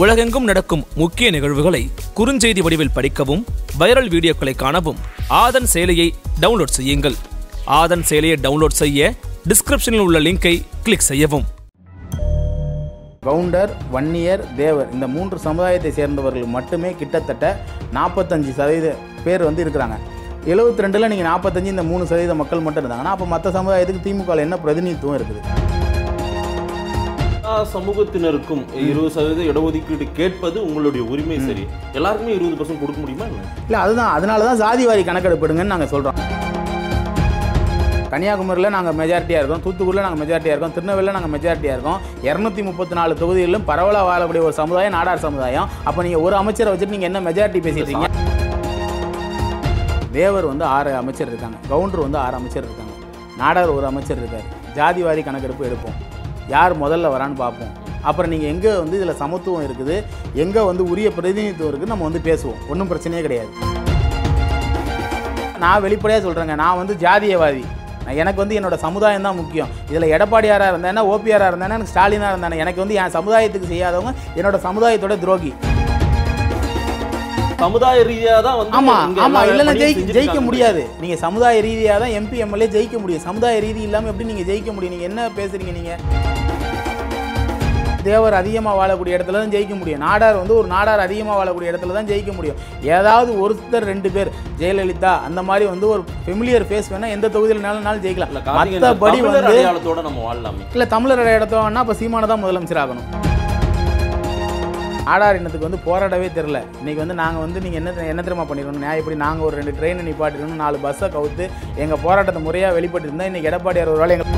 உலகெங்கும் நடக்கும் முக்கிய நிகழ்வுகளை குறுஞ்செய்தி வடிவில் படிக்கவும் வைரல் வீடியோக்களை காணவும் ஆதன் செயலியை டவுன்லோட் செய்யுங்கள் ஆதன் செயலியை டவுன்லோட் செய்ய டிஸ்கிரிப்ஷனில் உள்ள லிங்கை கிளிக் செய்யவும் கவுண்டர் வன்னியர் தேவர் இந்த மூன்று சமுதாயத்தை சேர்ந்தவர்கள் மட்டுமே கிட்டத்தட்ட நாற்பத்தஞ்சு சதவீத பேர் வந்து இருக்கிறாங்க எழுபத்தி ரெண்டில் நீங்கள் நாற்பத்தஞ்சு இந்த மூணு சதவீத மக்கள் மட்டும் இருந்தாங்கன்னா அப்போ மற்ற சமுதாயத்துக்கு திமுக என்ன பிரதிநிதித்துவம் இருக்குது சமூகத்தினருக்கும் இருபது சதவீத இடஒதுக்கீடு கேட்பது உங்களுடைய உரிமை சரி எல்லாருக்குமே இருபது பர்சன்ட் கொடுக்க முடியுமா இல்லை அதுதான் அதனால தான் சாதிவாரி கணக்கெடுப்படுங்கன்னு நாங்கள் சொல்கிறோம் கன்னியாகுமரியில் நாங்கள் மெஜாரிட்டியாக இருக்கோம் தூத்துக்குடியில் நாங்கள் மெஜாரிட்டியாக இருக்கோம் திருநெல்வேலியில் நாங்கள் மெஜாரிட்டியாக இருக்கோம் இரநூத்தி முப்பத்தி நாலு தொகுதிகளிலும் பரவலாக வாழக்கூடிய ஒரு சமுதாயம் நாடார் சமுதாயம் அப்போ நீங்கள் ஒரு அமைச்சரை வச்சுட்டு நீங்கள் என்ன மெஜாரிட்டி பேசிட்டீங்க தேவர் வந்து ஆறு அமைச்சர் இருக்காங்க கவுண்டர் வந்து ஆறு அமைச்சர் இருக்காங்க நாடார் ஒரு அமைச்சர் இருக்கார் ஜாதிவாரி கணக்கெடுப்பு எடுப்போம் யார் முதல்ல வரான்னு பார்ப்போம் அப்புறம் நீங்கள் எங்கே வந்து இதில் சமத்துவம் இருக்குது எங்கே வந்து உரிய பிரதிநிதித்துவம் இருக்குது நம்ம வந்து பேசுவோம் ஒன்றும் பிரச்சனையே கிடையாது நான் வெளிப்படையாக சொல்கிறேங்க நான் வந்து ஜாதியவாதி எனக்கு வந்து என்னோடய சமுதாயம் தான் முக்கியம் இதில் எடப்பாடியாராக இருந்தேன்னா ஓபிஆராக இருந்தேன்னா எனக்கு ஸ்டாலினாக இருந்தானே எனக்கு வந்து என் சமுதாயத்துக்கு செய்யாதவங்க என்னோட சமுதாயத்தோட துரோகி சமுதாய ரீதியாக தான் ஆமாம் ஆமாம் இல்லைன்னா ஜெயிக்க ஜெயிக்க முடியாது நீங்கள் சமுதாய ரீதியாக தான் எம்பி எம்எல்ஏ ஜெயிக்க முடியும் சமுதாய ரீதி இல்லாமல் எப்படி நீங்கள் ஜெயிக்க முடியும் நீங்கள் என்ன பேசுகிறீங்க நீங்கள் தேவர் அதிகமாக வாழக்கூடிய இடத்துல தான் ஜெயிக்க முடியும் நாடார் வந்து ஒரு நாடார் அதிகமாக வாழக்கூடிய இடத்துல தான் ஜெயிக்க முடியும் ஏதாவது ஒருத்தர் ரெண்டு பேர் ஜெயலலிதா அந்த மாதிரி வந்து ஒரு ஃபெமிலியர் ஃபேஸ் வேணால் எந்த நாளும் ஜெயிக்கலாம் மற்றபடி வந்து நம்ம வாழலாம் இல்லை தமிழர் இடத்தோன்னா இப்போ சீமான தான் முதலமைச்சர் ஆகணும் ஆடார் இனத்துக்கு வந்து போராடவே தெரில இன்றைக்கி வந்து நாங்கள் வந்து நீங்கள் என்ன என்ன திரும்ப பண்ணிடணும் நான் இப்படி நாங்கள் ஒரு ரெண்டு ட்ரெயினை நிப்பாட்டிடணும் நாலு பஸ்ஸை கவுத்து எங்கள் போராட்டத்தை முறையாக வெளிப்பட்டு இருந்தால் இன்றைக்கி எடப்பாடியார் ஒரு வேலை எங்கள்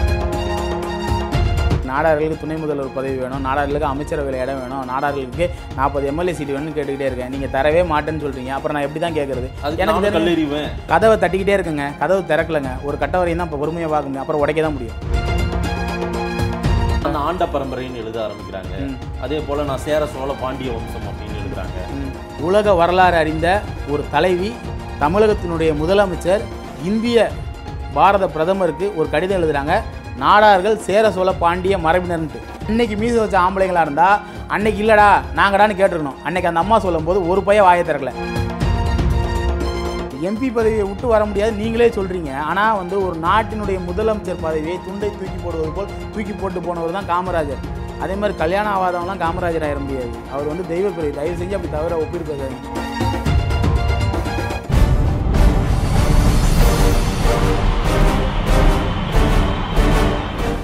நாடார்களுக்கு துணை முதல்வர் பதவி வேணும் நாடார்களுக்கு அமைச்சரவையில் இடம் வேணும் நாடார்களுக்கு நாற்பது எம்எல்ஏ சீட் வேணும்னு கேட்டுக்கிட்டே இருக்கேன் நீங்கள் தரவே மாட்டேன்னு சொல்கிறீங்க அப்புறம் நான் எப்படி தான் கேட்குறது எனக்கு கல்லூரி கதவை தட்டிக்கிட்டே இருக்குங்க கதவு திறக்கலைங்க ஒரு கட்ட வரையும் தான் இப்போ பொறுமையாக முடியும் அப்புறம் உடைக்க தான் முடியும் அந்த ஆண்ட பரம்பரைன்னு எழுத ஆரம்பிக்கிறாங்க அதே போல் நான் சேர சோழ பாண்டிய வம்சம் அப்படின்னு எழுதுறாங்க உலக வரலாறு அறிந்த ஒரு தலைவி தமிழகத்தினுடைய முதலமைச்சர் இந்திய பாரத பிரதமருக்கு ஒரு கடிதம் எழுதுகிறாங்க நாடார்கள் சேர சோழ பாண்டிய மரபினர்ந்து இன்னைக்கு மீச வச்ச ஆம்பளைங்களாக இருந்தால் அன்னைக்கு இல்லைடா நாங்கடான்னு கேட்டுருக்கணும் அன்னைக்கு அந்த அம்மா சொல்லும் போது ஒரு பையன் வாயை திறக்கல எம்பி பதவியை விட்டு வர முடியாது நீங்களே சொல்கிறீங்க ஆனால் வந்து ஒரு நாட்டினுடைய முதலமைச்சர் பதவியை துண்டை தூக்கி போடுவது போல் தூக்கி போட்டு போனவர் தான் காமராஜர் அதே மாதிரி கல்யாணம் ஆகாதவங்களாம் காமராஜர் ஆகிட முடியாது அவர் வந்து தெய்வ பிறகு தயவு செஞ்சு அப்படி தவிர ஒப்பிட்டு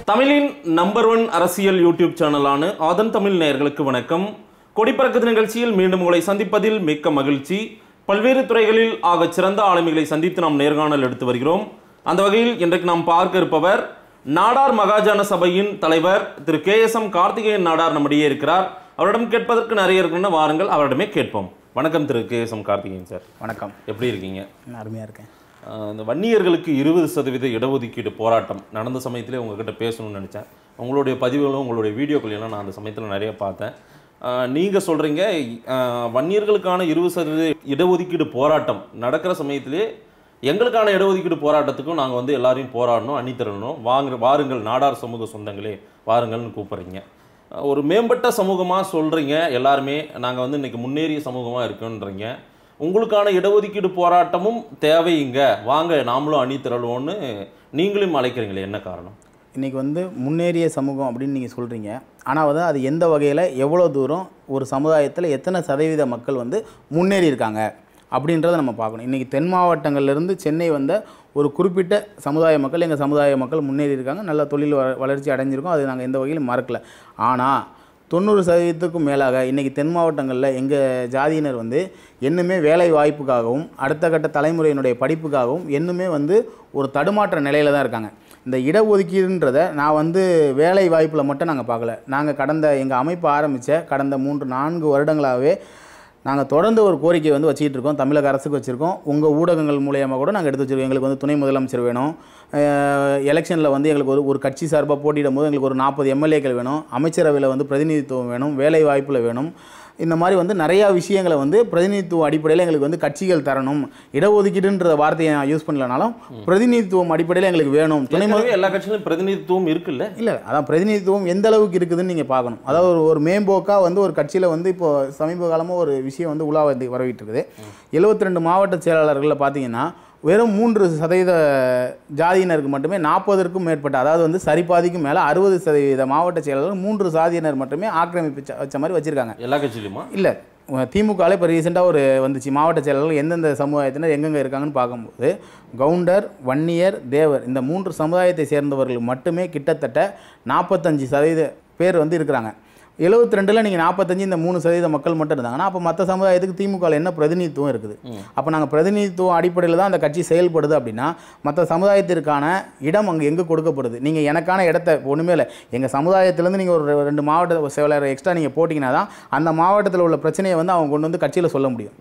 தமிழின் நம்பர் ஒன் அரசியல் யூடியூப் சேனலான ஆதன் தமிழ் நேயர்களுக்கு வணக்கம் கொடிப்பறக்கத்து நிகழ்ச்சியில் மீண்டும் உங்களை சந்திப்பதில் மிக்க மகிழ்ச்சி பல்வேறு துறைகளில் ஆக சிறந்த ஆளுமைகளை சந்தித்து நாம் நேர்காணல் எடுத்து வருகிறோம் அந்த வகையில் இன்றைக்கு நாம் பார்க்க இருப்பவர் நாடார் மகாஜன சபையின் தலைவர் Thiru K S M Karthikeyan Nadar நம்மிடையே இருக்கிறார் அவரிடம் கேட்பதற்கு நிறைய இருக்குன்னு வாருங்கள் அவரிடமே கேட்போம் வணக்கம் Thiru K S M Karthikeyan sir வணக்கம் எப்படி இருக்கீங்க அருமையாக இருக்கேன் இந்த வன்னியர்களுக்கு இருபது சதவீத இடஒதுக்கீடு போராட்டம் நடந்த சமயத்திலே உங்ககிட்ட பேசணும்னு நினச்சேன் உங்களுடைய பதிவுகளும் உங்களுடைய வீடியோக்களையெல்லாம் நான் அந்த சமயத்தில் நிறைய பார்த்தேன் நீங்கள் சொல்கிறீங்க வன்னியர்களுக்கான இருபது சதவீத இடஒதுக்கீடு போராட்டம் நடக்கிற சமயத்திலே எங்களுக்கான இடஒதுக்கீடு போராட்டத்துக்கும் நாங்கள் வந்து எல்லாரையும் போராடணும் அணித்திரணும் வாங்க வாருங்கள் நாடார் சமூக சொந்தங்களே வாருங்கள்னு கூப்பிட்றீங்க ஒரு மேம்பட்ட சமூகமாக சொல்கிறீங்க எல்லாருமே நாங்கள் வந்து இன்றைக்கி முன்னேறிய சமூகமாக இருக்குன்றீங்க உங்களுக்கான இடஒதுக்கீடு போராட்டமும் தேவைங்க வாங்க நாமளும் அணி திரளுவோம்னு நீங்களும் அழைக்கிறீங்களே என்ன காரணம் இன்றைக்கி வந்து முன்னேறிய சமூகம் அப்படின்னு நீங்கள் சொல்கிறீங்க ஆனால் வந்து அது எந்த வகையில் எவ்வளோ தூரம் ஒரு சமுதாயத்தில் எத்தனை சதவீத மக்கள் வந்து முன்னேறி இருக்காங்க அப்படின்றத நம்ம பார்க்கணும் இன்றைக்கி தென் மாவட்டங்கள்லேருந்து சென்னை வந்த ஒரு குறிப்பிட்ட சமுதாய மக்கள் எங்கள் சமுதாய மக்கள் முன்னேறி இருக்காங்க நல்ல தொழில் வளர்ச்சி அடைஞ்சிருக்கோம் அது நாங்கள் எந்த வகையிலும் மறக்கலை ஆனால் தொண்ணூறு சதவீதத்துக்கும் மேலாக இன்றைக்கி தென் மாவட்டங்களில் எங்கள் ஜாதியினர் வந்து என்னுமே வேலை வாய்ப்புக்காகவும் அடுத்த கட்ட தலைமுறையினுடைய படிப்புக்காகவும் என்னுமே வந்து ஒரு தடுமாற்ற நிலையில் தான் இருக்காங்க இந்த இடஒதுக்கீடுன்றதை நான் வந்து வேலை வாய்ப்பில் மட்டும் நாங்கள் பார்க்கல நாங்கள் கடந்த எங்கள் அமைப்பு ஆரம்பித்த கடந்த மூன்று நான்கு வருடங்களாகவே நாங்கள் தொடர்ந்து ஒரு கோரிக்கை வந்து வச்சுக்கிட்டு இருக்கோம் தமிழக அரசுக்கு வச்சுருக்கோம் உங்கள் ஊடகங்கள் மூலியமாக கூட நாங்கள் எடுத்து வச்சுருக்கோம் எங்களுக்கு வந்து துணை முதலமைச்சர் வேணும் எலெக்ஷனில் வந்து எங்களுக்கு ஒரு ஒரு கட்சி சார்பாக போட்டியிடும் போது எங்களுக்கு ஒரு நாற்பது எம்எல்ஏக்கள் வேணும் அமைச்சரவையில் வந்து பிரதிநிதித்துவம் வேணும் வேலை வாய்ப்பில் வேணும் இந்த மாதிரி வந்து நிறையா விஷயங்களை வந்து பிரதிநிதித்துவ அடிப்படையில் எங்களுக்கு வந்து கட்சிகள் தரணும் இடஒதுக்கீடுன்ற வார்த்தையை நான் யூஸ் பண்ணலனாலும் பிரதிநிதித்துவம் அடிப்படையில் எங்களுக்கு வேணும் துணை எல்லா கட்சிகளும் பிரதிநிதித்துவம் இருக்குல்ல இல்லை அதான் பிரதிநிதித்துவம் எந்த அளவுக்கு இருக்குதுன்னு நீங்கள் பார்க்கணும் அதாவது ஒரு மேம்போக்காக வந்து ஒரு கட்சியில் வந்து இப்போ சமீப காலமாக ஒரு விஷயம் வந்து உலாவது வந்து வரவிட்டு இருக்குது எழுபத்தி ரெண்டு மாவட்ட செயலாளர்களில் பார்த்தீங்கன்னா வெறும் மூன்று சதவீத ஜாதியினருக்கு மட்டுமே நாற்பதற்கும் மேற்பட்ட அதாவது வந்து சரிபாதிக்கும் மேலே அறுபது சதவீத மாவட்ட செயலாளர்கள் மூன்று சாதியினர் மட்டுமே ஆக்கிரமிப்பு வச்ச மாதிரி வச்சுருக்காங்க எல்லா கட்சியிலுமா இல்லை திமுகவில் இப்போ ரீசெண்டாக ஒரு வந்துச்சு மாவட்ட செயலாளர்கள் எந்தெந்த சமுதாயத்தினர் எங்கெங்கே இருக்காங்கன்னு பார்க்கும்போது கவுண்டர் வன்னியர் தேவர் இந்த மூன்று சமுதாயத்தை சேர்ந்தவர்கள் மட்டுமே கிட்டத்தட்ட நாற்பத்தஞ்சு சதவீத பேர் வந்து இருக்கிறாங்க எழுபத்தி ரெண்டில் நீங்கள் நாற்பத்தஞ்சு இந்த மூணு சதவீத மக்கள் மட்டும் இருந்தாங்கன்னா அப்போ மற்ற சமுதாயத்துக்கு திமுக என்ன பிரதிநிதித்துவம் இருக்குது அப்போ நாங்கள் பிரதிநிதித்துவம் அடிப்படையில் தான் அந்த கட்சி செயல்படுது அப்படின்னா மற்ற சமுதாயத்திற்கான இடம் அங்கே எங்கே கொடுக்கப்படுது நீங்கள் எனக்கான இடத்த ஒன்றுமே இல்லை எங்கள் சமுதாயத்திலேருந்து நீங்கள் ஒரு ரெண்டு மாவட்ட செயலாளர் எக்ஸ்ட்ரா நீங்கள் போட்டிங்கன்னா தான் அந்த மாவட்டத்தில் உள்ள பிரச்சனையை வந்து அவங்க கொண்டு வந்து கட்சியில் சொல்ல முடியும்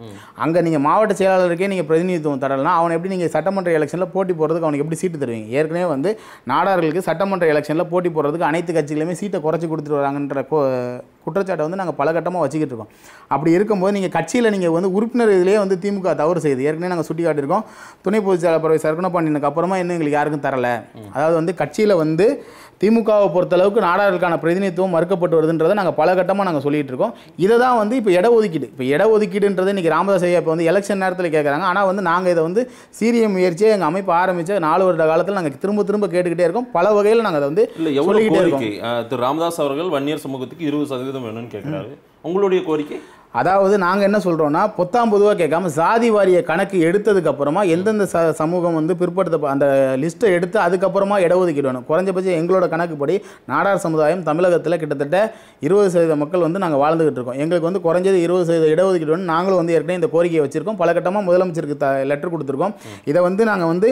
அங்கே நீங்கள் மாவட்ட செயலாளருக்கே நீங்கள் பிரதிநிதித்துவம் தரலாம் அவனை எப்படி நீங்கள் சட்டமன்ற எலெக்ஷனில் போட்டி போடுறதுக்கு அவனுக்கு எப்படி சீட்டு தருவீங்க ஏற்கனவே வந்து நாடார்களுக்கு சட்டமன்ற எலெக்ஷனில் போட்டி போடுறதுக்கு அனைத்து கட்சிகளுமே சீட்டை குறைச்சி கொடுத்துட்டு வராங்கன்ற குற்றச்சாட்டை வந்து நாங்கள் பல கட்டமாக வச்சுக்கிட்டு இருக்கோம் அப்படி இருக்கும்போது நீங்கள் கட்சியில் நீங்கள் வந்து உறுப்பினர் இதிலேயே வந்து திமுக தவறு செய்யுது ஏற்கனவே நாங்கள் சுட்டி காட்டியிருக்கோம் துணை பொதுச்சாளர் பறவை சரகுண அப்புறமா இன்னும் எங்களுக்கு யாருக்கும் தரலை அதாவது வந்து கட்சியில் வந்து திமுகவை பொறுத்தளவுக்கு நாடாளுக்கான பிரதிநிதித்துவம் மறுக்கப்பட்டு வருதுன்றதை நாங்கள் பல கட்டமாக நாங்கள் சொல்லிகிட்டு இருக்கோம் இதை தான் வந்து இப்போ இடஒதுக்கீடு இப்போ இடஒதுக்கீடுன்றது இன்றைக்கி ராமதாஸ் ஐயா இப்போ வந்து எலெக்ஷன் நேரத்தில் கேட்குறாங்க ஆனால் வந்து நாங்கள் இதை வந்து சீரிய முயற்சியை எங்கள் அமைப்பு ஆரம்பித்த நாலு வருட காலத்தில் நாங்கள் திரும்ப திரும்ப கேட்டுக்கிட்டே இருக்கோம் பல வகையில் நாங்கள் அதை வந்து சொல்லிக்கிட்டே இருக்கோம் திரு ராமதாஸ் அவர்கள் வன்னியர் சமூகத்துக்கு இருபது சதவீதம் வேணும்னு கேட்குறாரு உங்களுடைய கோரிக்கை அதாவது நாங்கள் என்ன சொல்கிறோன்னா பொத்தாம் பொதுவாக கேட்காம சாதி வாரிய கணக்கு எடுத்ததுக்கப்புறமா எந்தெந்த ச சமூகம் வந்து பிற்படுத்த அந்த லிஸ்ட்டை எடுத்து அதுக்கப்புறமா இடஒதுக்கிடணும் குறைஞ்சபட்சம் எங்களோட கணக்குப்படி நாடார் சமுதாயம் தமிழகத்தில் கிட்டத்தட்ட இருபது சதவீத மக்கள் வந்து நாங்கள் வாழ்ந்துகிட்டு இருக்கோம் எங்களுக்கு வந்து குறைஞ்சது இருபது சதவீத இடஒதுக்கீடு நாங்களும் வந்து ஏற்கனவே இந்த கோரிக்கையை வச்சுருக்கோம் பல கட்டமாக முதலமைச்சருக்கு த லெட்டர் கொடுத்துருக்கோம் இதை வந்து நாங்கள் வந்து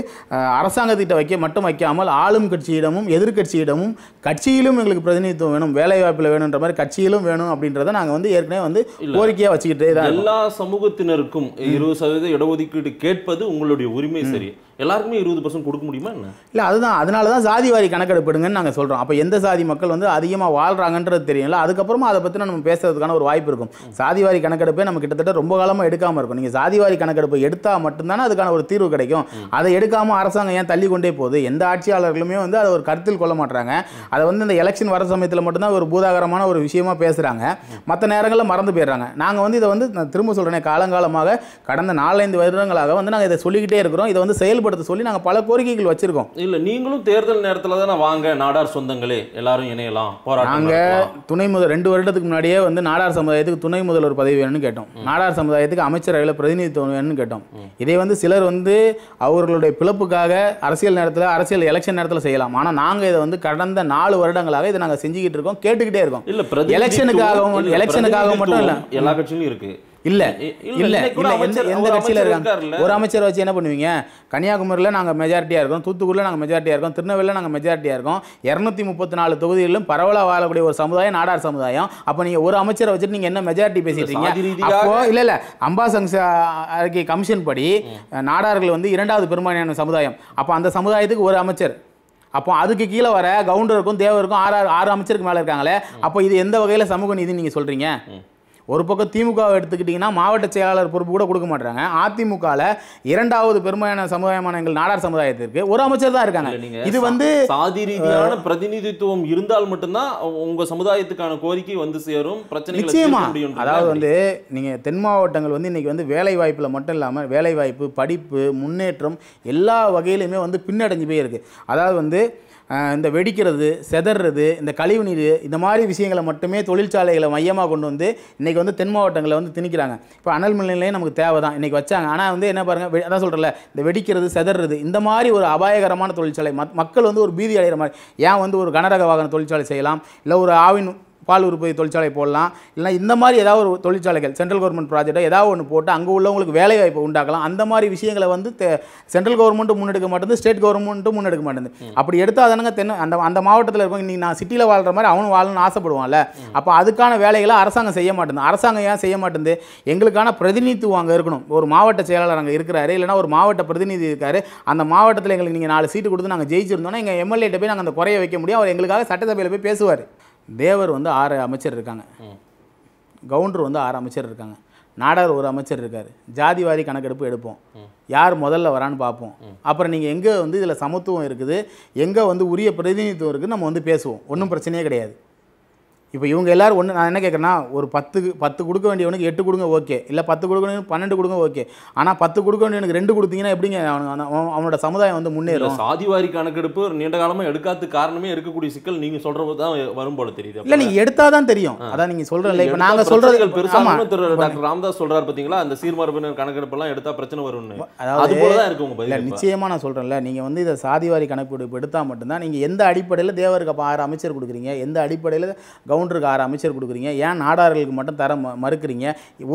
அரசாங்கத்திட்ட வைக்க மட்டும் வைக்காமல் ஆளும் கட்சியிடமும் எதிர்கட்சியிடமும் கட்சியிலும் எங்களுக்கு பிரதிநிதித்துவம் வேணும் வேலைவாய்ப்பில் வேணுன்ற மாதிரி கட்சியிலும் வேணும் அப்படின்றத நாங்கள் வந்து ஏற்கனவே வந்து கோரிக்கையா வச்சுக்கிட்டே தான் எல்லா சமூகத்தினருக்கும் இருபது சதவீத இடஒதுக்கீடு கேட்பது உங்களுடைய உரிமை சரி எல்லாருக்குமே இருபது பர்சன்ட் கொடுக்க முடியுமா என்ன இல்லை அதுதான் அதனால தான் சாதி வாரி கணக்கெடுப்படுங்கன்னு நாங்கள் சொல்கிறோம் அப்போ எந்த சாதி மக்கள் வந்து அதிகமாக வாழ்கிறாங்கன்றது தெரியும்ல அதுக்கப்புறமா அதை பற்றி நம்ம பேசுறதுக்கான ஒரு வாய்ப்பு இருக்கும் சாதி வாரி கணக்கெடுப்பே நம்ம கிட்டத்தட்ட ரொம்ப காலமாக எடுக்காமல் இருக்கும் நீங்கள் சாதி வாரி கணக்கெடுப்பு எடுத்தால் மட்டும்தானே அதுக்கான ஒரு தீர்வு கிடைக்கும் அதை எடுக்காமல் அரசாங்கம் ஏன் தள்ளி கொண்டே போகுது எந்த ஆட்சியாளர்களுமே வந்து அதை ஒரு கருத்தில் கொள்ள மாட்டாங்க அதை வந்து இந்த எலெக்ஷன் வர சமயத்தில் மட்டும்தான் ஒரு பூதாகரமான ஒரு விஷயமா பேசுகிறாங்க மற்ற நேரங்களில் மறந்து போயிடுறாங்க நாங்கள் வந்து இதை வந்து திரும்ப சொல்கிறேன் காலங்காலமாக கடந்த நாலஞ்சு வருடங்களாக வந்து நாங்கள் இதை சொல்லிக்கிட்டே இருக்கிறோம் இதை வந்து செயல் செயல்படுத்த சொல்லி நாங்கள் பல கோரிக்கைகள் வச்சிருக்கோம் இல்லை நீங்களும் தேர்தல் நேரத்தில் தானே வாங்க நாடார் சொந்தங்களே எல்லாரும் இணையலாம் நாங்க நாங்கள் துணை முதல் ரெண்டு வருடத்துக்கு முன்னாடியே வந்து நாடார் சமுதாயத்துக்கு துணை முதல்வர் பதவி வேணும்னு கேட்டோம் நாடார் சமுதாயத்துக்கு அமைச்சரவையில் பிரதிநிதித்துவம் வேணும்னு கேட்டோம் இதை வந்து சிலர் வந்து அவர்களுடைய பிழப்புக்காக அரசியல் நேரத்தில் அரசியல் எலெக்ஷன் நேரத்தில் செய்யலாம் ஆனால் நாங்கள் இதை வந்து கடந்த நாலு வருடங்களாக இதை நாங்கள் செஞ்சுக்கிட்டு இருக்கோம் கேட்டுக்கிட்டே இருக்கோம் இல்லை எலெக்ஷனுக்காக எலெக்ஷனுக்காக மட்டும் இல்லை எல்லா கட்சியிலும் இருக்கு இல்ல இல்ல இல்ல எந்த எந்த கட்சியில இருக்காங்க ஒரு அமைச்சர் வச்சு என்ன பண்ணுவீங்க கன்னியாகுமரியில் நாங்கள் மெஜாரிட்டியாக இருக்கோம் தூத்துக்குடியில் நாங்கள் மெஜாரிட்டியாக இருக்கோம் திருநெல்வேலியில் நாங்கள் மெஜாரிட்டியாக இருக்கோம் இரநூத்தி முப்பத்தி நாலு தொகுதிகளிலும் பரவலாக வாழக்கூடிய ஒரு சமுதாயம் நாடார் சமுதாயம் அப்போ நீங்கள் ஒரு அமைச்சரை வச்சுட்டு நீங்கள் என்ன மெஜாரிட்டி பேசிட்டீங்க அப்போ இல்லை இல்லை அம்பாசங் கமிஷன் படி நாடார்கள் வந்து இரண்டாவது பெரும்பான்மையான சமுதாயம் அப்போ அந்த சமுதாயத்துக்கு ஒரு அமைச்சர் அப்போ அதுக்கு கீழே வர கவுண்டருக்கும் தேவருக்கும் ஆறு ஆறு அமைச்சருக்கு மேலே இருக்காங்களே அப்போ இது எந்த வகையில் சமூக நீதி நீங்கள் சொல்கிறீங்க ஒரு பக்கம் திமுகவை எடுத்துக்கிட்டிங்கன்னா மாவட்ட செயலாளர் பொறுப்பு கூட கொடுக்க மாட்டுறாங்க அதிமுகவில் இரண்டாவது பெருமையான சமுதாயமான எங்கள் நாடார் சமுதாயத்திற்கு ஒரு அமைச்சர் தான் இருக்காங்க இது வந்து சாதி ரீதியான பிரதிநிதித்துவம் இருந்தால் மட்டும்தான் உங்கள் சமுதாயத்துக்கான கோரிக்கை வந்து சேரும் பிரச்சனை நிச்சயமா அதாவது வந்து நீங்கள் தென் மாவட்டங்கள் வந்து இன்றைக்கி வந்து வேலை வாய்ப்பில் மட்டும் இல்லாமல் வேலை வாய்ப்பு படிப்பு முன்னேற்றம் எல்லா வகையிலுமே வந்து பின்னடைஞ்சு போய் இருக்குது அதாவது வந்து இந்த வெடிக்கிறது செதறது இந்த கழிவு நீர் இந்த மாதிரி விஷயங்களை மட்டுமே தொழிற்சாலைகளை மையமாக கொண்டு வந்து இன்றைக்கி வந்து தென் மாவட்டங்களில் வந்து திணிக்கிறாங்க இப்போ அனல் மின் நிலையம் நமக்கு தேவை தான் இன்றைக்கி வச்சாங்க ஆனால் வந்து என்ன பாருங்கள் அதான் சொல்கிறல இந்த வெடிக்கிறது செதறது இந்த மாதிரி ஒரு அபாயகரமான தொழிற்சாலை மக்கள் வந்து ஒரு பீதி அடைகிற மாதிரி ஏன் வந்து ஒரு கனரக வாகன தொழிற்சாலை செய்யலாம் இல்லை ஒரு ஆவின் பால் உற்பத்தி தொழிற்சாலை போடலாம் இல்லைனா இந்த மாதிரி ஏதாவது ஒரு தொழிற்சாலைகள் சென்ட்ரல் கவர்மெண்ட் ப்ராஜெக்டாக ஏதாவது ஒன்று போட்டு அங்கே உள்ளவங்களுக்கு வேலை வாய்ப்பு உண்டாக்கலாம் அந்த மாதிரி விஷயங்களை வந்து சென்ட்ரல் கவர்மெண்ட்டும் முன்னெடுக்க மாட்டேது ஸ்டேட் கவர்மெண்ட்டும் முன்னெடுக்க மாட்டேங்குது அப்படி எடுத்தால் தானே தென் அந்த அந்த மாவட்டத்தில் இருப்பாங்க இன்றைக்கி நான் சிட்டியில் வாழ்கிற மாதிரி அவனும் வாழணும்னு ஆசைப்படுவான்ல அப்போ அதுக்கான வேலைகளை அரசாங்கம் செய்ய மாட்டேங்குது அரசாங்கம் ஏன் செய்ய மாட்டேங்குது எங்களுக்கான பிரதிநிதித்துவம் அங்கே இருக்கணும் ஒரு மாவட்ட செயலாளர் அங்கே இருக்கிறாரு இல்லைனா ஒரு மாவட்ட பிரதிநிதி இருக்காரு அந்த மாவட்டத்தில் எங்களுக்கு நீங்கள் நாலு சீட்டு கொடுத்து நாங்கள் ஜெயிச்சிருந்தோம்னா எங்கள் எம்எல்ஏட்ட போய் நாங்கள் அந்த குறைய வைக்க முடியும் அவர் எங்களுக்காக சட்டசபையில் போய் பேசுவார் தேவர் வந்து ஆறு அமைச்சர் இருக்காங்க கவுண்டர் வந்து ஆறு அமைச்சர் இருக்காங்க நாடார் ஒரு அமைச்சர் இருக்கார் ஜாதிவாரி கணக்கெடுப்பு எடுப்போம் யார் முதல்ல வரான்னு பார்ப்போம் அப்புறம் நீங்கள் எங்கே வந்து இதில் சமத்துவம் இருக்குது எங்கே வந்து உரிய பிரதிநிதித்துவம் இருக்குதுன்னு நம்ம வந்து பேசுவோம் ஒன்றும் பிரச்சனையே கிடையாது இப்போ இவங்க எல்லோரும் ஒன்று நான் என்ன கேட்குறேன்னா ஒரு பத்துக்கு பத்து கொடுக்க வேண்டியவனுக்கு எட்டு கொடுங்க ஓகே இல்லை பத்து கொடுக்கணும் பன்னெண்டு கொடுங்க ஓகே ஆனால் பத்து கொடுக்க வேண்டியவனுக்கு ரெண்டு கொடுத்தீங்கன்னா எப்படிங்க அவன் அவனோட சமுதாயம் வந்து முன்னேறும் சாதிவாரி கணக்கெடுப்பு நீண்ட காலமாக எடுக்காத காரணமே இருக்கக்கூடிய சிக்கல் நீங்கள் சொல்கிறது தான் வரும் போல தெரியுது இல்லை நீங்கள் எடுத்தால் தான் தெரியும் அதான் நீங்கள் சொல்கிறதில்ல இப்போ நாங்கள் சொல்கிறது பெருசாக டாக்டர் ராம்தாஸ் சொல்கிறார் பார்த்தீங்களா அந்த சீர்மரபினர் கணக்கெடுப்பெல்லாம் எடுத்தால் பிரச்சனை வரும்னு அதாவது தான் இருக்கு உங்கள் நிச்சயமாக நான் சொல்கிறேன்ல நீங்கள் வந்து இதை சாதிவாரி கணக்கெடுப்பு எடுத்தால் மட்டும்தான் நீங்கள் எந்த அடிப்படையில் தேவருக்கு ஆறு அமைச்சர் கொடுக்குறீங்க எந்த அடிப்படையில் கவர்னர் கவுண்டருக்கு ஆறு அமைச்சர் கொடுக்குறீங்க ஏன் நாடார்களுக்கு மட்டும் தர மறுக்கிறீங்க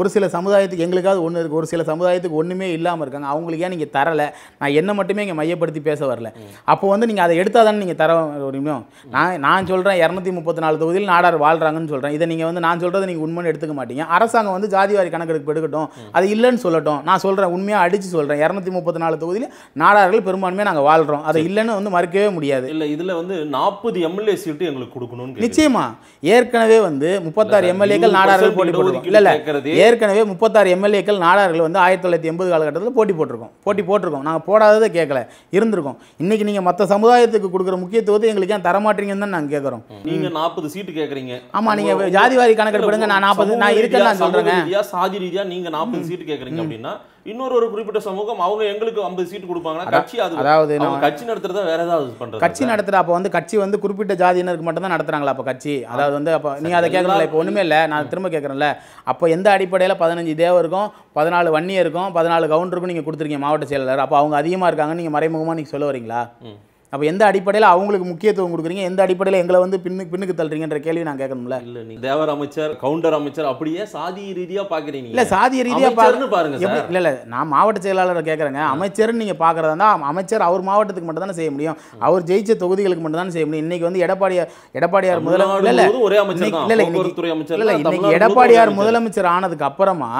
ஒரு சில சமுதாயத்துக்கு எங்களுக்காவது ஒன்று இருக்குது ஒரு சில சமுதாயத்துக்கு ஒன்றுமே இல்லாமல் இருக்காங்க அவங்களுக்கு ஏன் நீங்கள் தரலை நான் என்ன மட்டுமே இங்கே மையப்படுத்தி பேச வரல அப்போ வந்து நீங்கள் அதை எடுத்தால் தானே நீங்கள் தர முடியும் நான் நான் சொல்கிறேன் இரநூத்தி முப்பத்தி நாலு தொகுதியில் நாடார் வாழ்கிறாங்கன்னு சொல்கிறேன் இதை நீங்கள் வந்து நான் சொல்கிறத நீங்கள் உண்மைன்னு எடுத்துக்க மாட்டீங்க அரசாங்கம் வந்து ஜாதிவாரி கணக்கெடுப்பு எடுக்கட்டும் அது இல்லைன்னு சொல்லட்டும் நான் சொல்கிறேன் உண்மையாக அடித்து சொல்கிறேன் இரநூத்தி முப்பத்தி நாலு தொகுதியில் நாடார்கள் பெரும்பான்மையாக நாங்கள் வாழ்கிறோம் அதை இல்லைன்னு வந்து மறுக்கவே முடியாது இல்லை இதில் வந்து நாற்பது எம்எல்ஏ சீட்டு எங்களுக்கு கொடுக்கணும் நிச்சயமா ஏ ஏற்கனவே வந்து முப்பத்தாறு எம்எல்ஏக்கள் நாடார்கள் போட்டி போட்டிருக்கோம் இல்லை இல்லை ஏற்கனவே முப்பத்தாறு எம்எல்ஏக்கள் நாடார்கள் வந்து ஆயிரத்தி தொள்ளாயிரத்தி எண்பது காலகட்டத்தில் போட்டி போட்டிருக்கோம் போட்டி போட்டிருக்கோம் நாங்கள் போடாததை கேட்கல இருந்திருக்கோம் இன்றைக்கி நீங்கள் மற்ற சமுதாயத்துக்கு கொடுக்குற முக்கியத்துவத்தை எங்களுக்கு ஏன் தரமாட்டீங்கன்னு தான் நாங்கள் கேட்குறோம் நீங்கள் நாற்பது சீட்டு கேட்குறீங்க ஆமாம் நீங்கள் ஜாதிவாரி கணக்கெடுப்படுங்க நான் நாற்பது நான் இருக்கேன் நான் சொல்கிறேன் சாதி ரீதியாக நீங்கள் நாற்பது சீட்டு கேட்குறீங்க அப்படின்னா இன்னொரு ஒரு குறிப்பிட்ட சமூகம் அவங்க எங்களுக்கு ஐம்பது சீட்டு கொடுப்பாங்கன்னா கட்சி அது அதாவது கட்சி நடத்துறதா வேற ஏதாவது பண்றது கட்சி நடத்துற அப்போ வந்து கட்சி வந்து குறிப்பிட்ட ஜாதியினருக்கு மட்டும் தான் நடத்துறாங்களா அப்போ கட்சி அதாவது வந்து அப்போ நீ அதை கேட்கறல இப்போ ஒண்ணுமே இல்லை நான் திரும்ப கேட்குறேன்ல அப்போ எந்த அடிப்படையில் பதினஞ்சு தேவருக்கும் பதினாலு வன்னியருக்கும் பதினாலு கவுண்டருக்கும் நீங்க கொடுத்துருக்கீங்க மாவட்ட செயலாளர் அப்போ அவங்க அதிகமா இருக்காங்கன்னு நீங்க மறைமுகமா நீங்க சொல்ல வரீங்களா அப்போ எந்த அடிப்படையில் அவங்களுக்கு முக்கியத்துவம் கொடுக்குறீங்க எந்த அடிப்படையில் எங்களை வந்து பின்னு பின்னுக்கு தள்ளுறீங்கன்ற கேள்வி நான் கேட்கணும்ல இல்லை நீங்கள் தேவர் அமைச்சர் கவுண்டர் அமைச்சர் அப்படியே சாதி ரீதியாக பார்க்குறீங்க இல்லை சாதிய ரீதியாக பாருன்னு பாருங்க இல்லை இல்லை நான் மாவட்ட செயலாளர் கேட்குறேங்க அமைச்சர்னு நீங்கள் பார்க்குறதா தான் அமைச்சர் அவர் மாவட்டத்துக்கு மட்டும் தானே செய்ய முடியும் அவர் ஜெயிச்ச தொகுதிகளுக்கு மட்டும் தானே செய்ய முடியும் இன்னைக்கு வந்து எடப்பாடியார் எடப்பாடியார் முதலமைச்சர் இல்லை இல்லை இல்லை இல்லை இன்னைக்கு எடப்பாடியார் முதலமைச்சர் ஆனதுக்கு அப்புறமா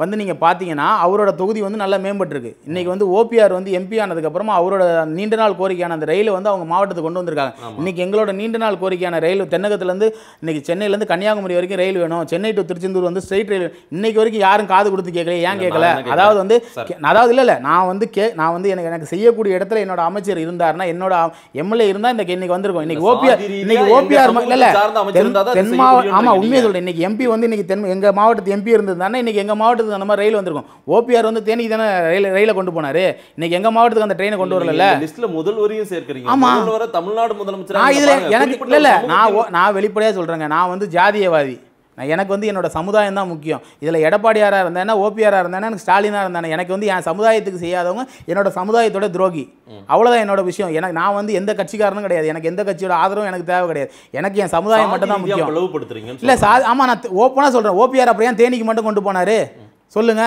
வந்து நீங்கள் பார்த்தீங்கன்னா அவரோட தொகுதி வந்து நல்லா மேம்பட்டுருக்கு இன்றைக்கி வந்து ஓபிஆர் வந்து எம்பி ஆனதுக்கப்புறமா அவரோட நீண்ட நாள் கோரிக்கையான அந்த ரயிலை வந்து அவங்க மாவட்டத்துக்கு கொண்டு வந்திருக்காங்க இன்றைக்கி எங்களோட நீண்ட நாள் கோரிக்கையான ரயில் தென்னகத்துலேருந்து இன்றைக்கி சென்னையிலேருந்து கன்னியாகுமரி வரைக்கும் ரயில் வேணும் சென்னை டு திருச்செந்தூர் வந்து ஸ்ட்ரெயிட் ரயில் இன்றைக்கி வரைக்கும் யாரும் காது கொடுத்து கேட்கல ஏன் கேட்கல அதாவது வந்து அதாவது இல்லை இல்லை நான் வந்து கே நான் வந்து எனக்கு எனக்கு செய்யக்கூடிய இடத்துல என்னோட அமைச்சர் இருந்தார்னா என்னோட எம்எல்ஏ இருந்தால் இந்த இன்னைக்கு வந்திருக்கும் இன்றைக்கி ஓபிஆர் இன்றைக்கி ஓபிஆர் இல்லை தென் மாவட்டம் ஆமாம் உண்மையை சொல்கிறேன் இன்றைக்கி எம்பி வந்து இன்னைக்கு தென் எங்கள் மாவட்டத்து எம்பி இருந்திருந்தாருன்னா இன்றைக்கி எங்கள் மாவட்டத்து மாவட்டத்துக்கு அந்த மாதிரி ரயில் வந்திருக்கும் ஓபிஆர் வந்து தேனிக்கு தானே ரயில் ரயிலை கொண்டு போனாரு இன்னைக்கு எங்க மாவட்டத்துக்கு அந்த ட்ரெயினை கொண்டு வரல லிஸ்ட்ல முதல் வரையும் சேர்க்கிறீங்க ஆமா வர தமிழ்நாடு முதலமைச்சர் நான் எனக்கு இல்ல நான் நான் வெளிப்படையாக சொல்றேங்க நான் வந்து ஜாதியவாதி நான் எனக்கு வந்து என்னோட சமுதாயம் தான் முக்கியம் இதில் எடப்பாடியாராக இருந்தேன்னா ஓபிஆராக இருந்தேன்னா எனக்கு ஸ்டாலினாக இருந்தானே எனக்கு வந்து என் சமுதாயத்துக்கு செய்யாதவங்க என்னோட சமுதாயத்தோட துரோகி அவ்வளோதான் என்னோட விஷயம் எனக்கு நான் வந்து எந்த கட்சிக்காரனும் கிடையாது எனக்கு எந்த கட்சியோட ஆதரவும் எனக்கு தேவை கிடையாது எனக்கு என் சமுதாயம் மட்டும் தான் முக்கியம் இல்லை சா ஆமாம் நான் ஓப்பனாக சொல்கிறேன் ஓபிஆர் அப்படியே தேனிக்கு மட்டும் கொண்டு போனார் சொல்லுங்க